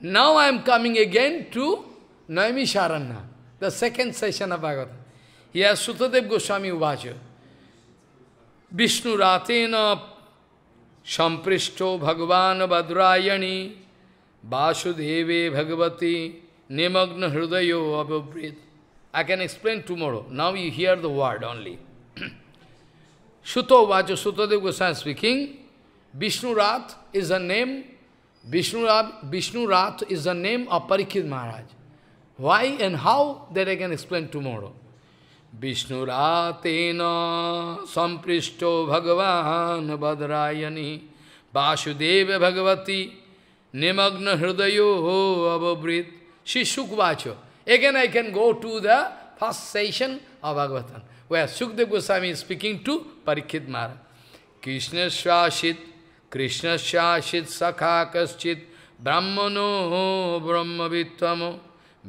Now I am coming again to Naimi Sharana, the second session of Bhagavatam. Here Sutadev Goswami Uvacha. Vishnu Ratena Shampristo Bhagavan Badrayani Vasudeve Bhagavati Nimagna Hridayo Abhavrit. I can explain tomorrow. Now you hear the word only. Shuto Vacha, Sutadev Goswami speaking. Vishnu Rath is the name. Vishnu Rath, Vishnu Rath is the name of Parikhid Maharaj. Why and how, that I can explain tomorrow. Vishnu संपृष्टो भगवान Bhagavan Badrayani Vasudeva Bhagavati हृदय Hridayo Abhavrit. Sri Again I can go to the first session of Bhagavatam, where Sukdev Goswami is speaking to Parikshit Maharaj. Krishna Shashit, Krishna Shashit Sakha Kaschit, Brahmano Brahmavitamo,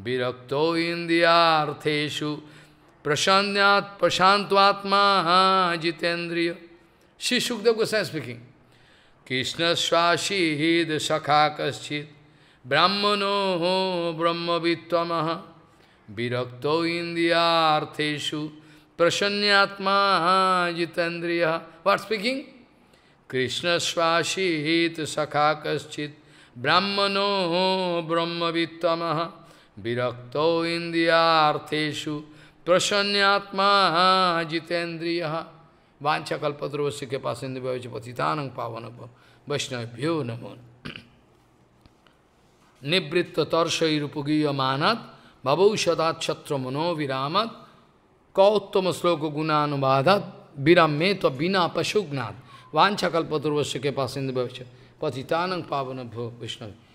Virakto Indiartheshu, Prashanyat Prashantvatma Jitendriya. Sri Sukdev Goswami speaking. Krishna Swashid Sakha Kaschit, Brahmano ho Brahmavitamaha Virakto India Arteshu Prashanyatma Jitendriya. What speaking? Krishna Swashi Hit Sakakaschit Brahmano ho Brahmavitamaha Virakto India Arteshu Prashanyatma Jitendriya. Vanchakalpatrava Sikhapasindhi Bhavichapatitanang Pavanapa Vaishnavibhyo Namon nivritta tarshairupugiya manat bhavau sadat chatra mano viramat kauttama sloka gunanubadat viramme to bina pashugnat vanchakalpaturvasya ke pasindu bhavishya patitanang pavanabho vishnavi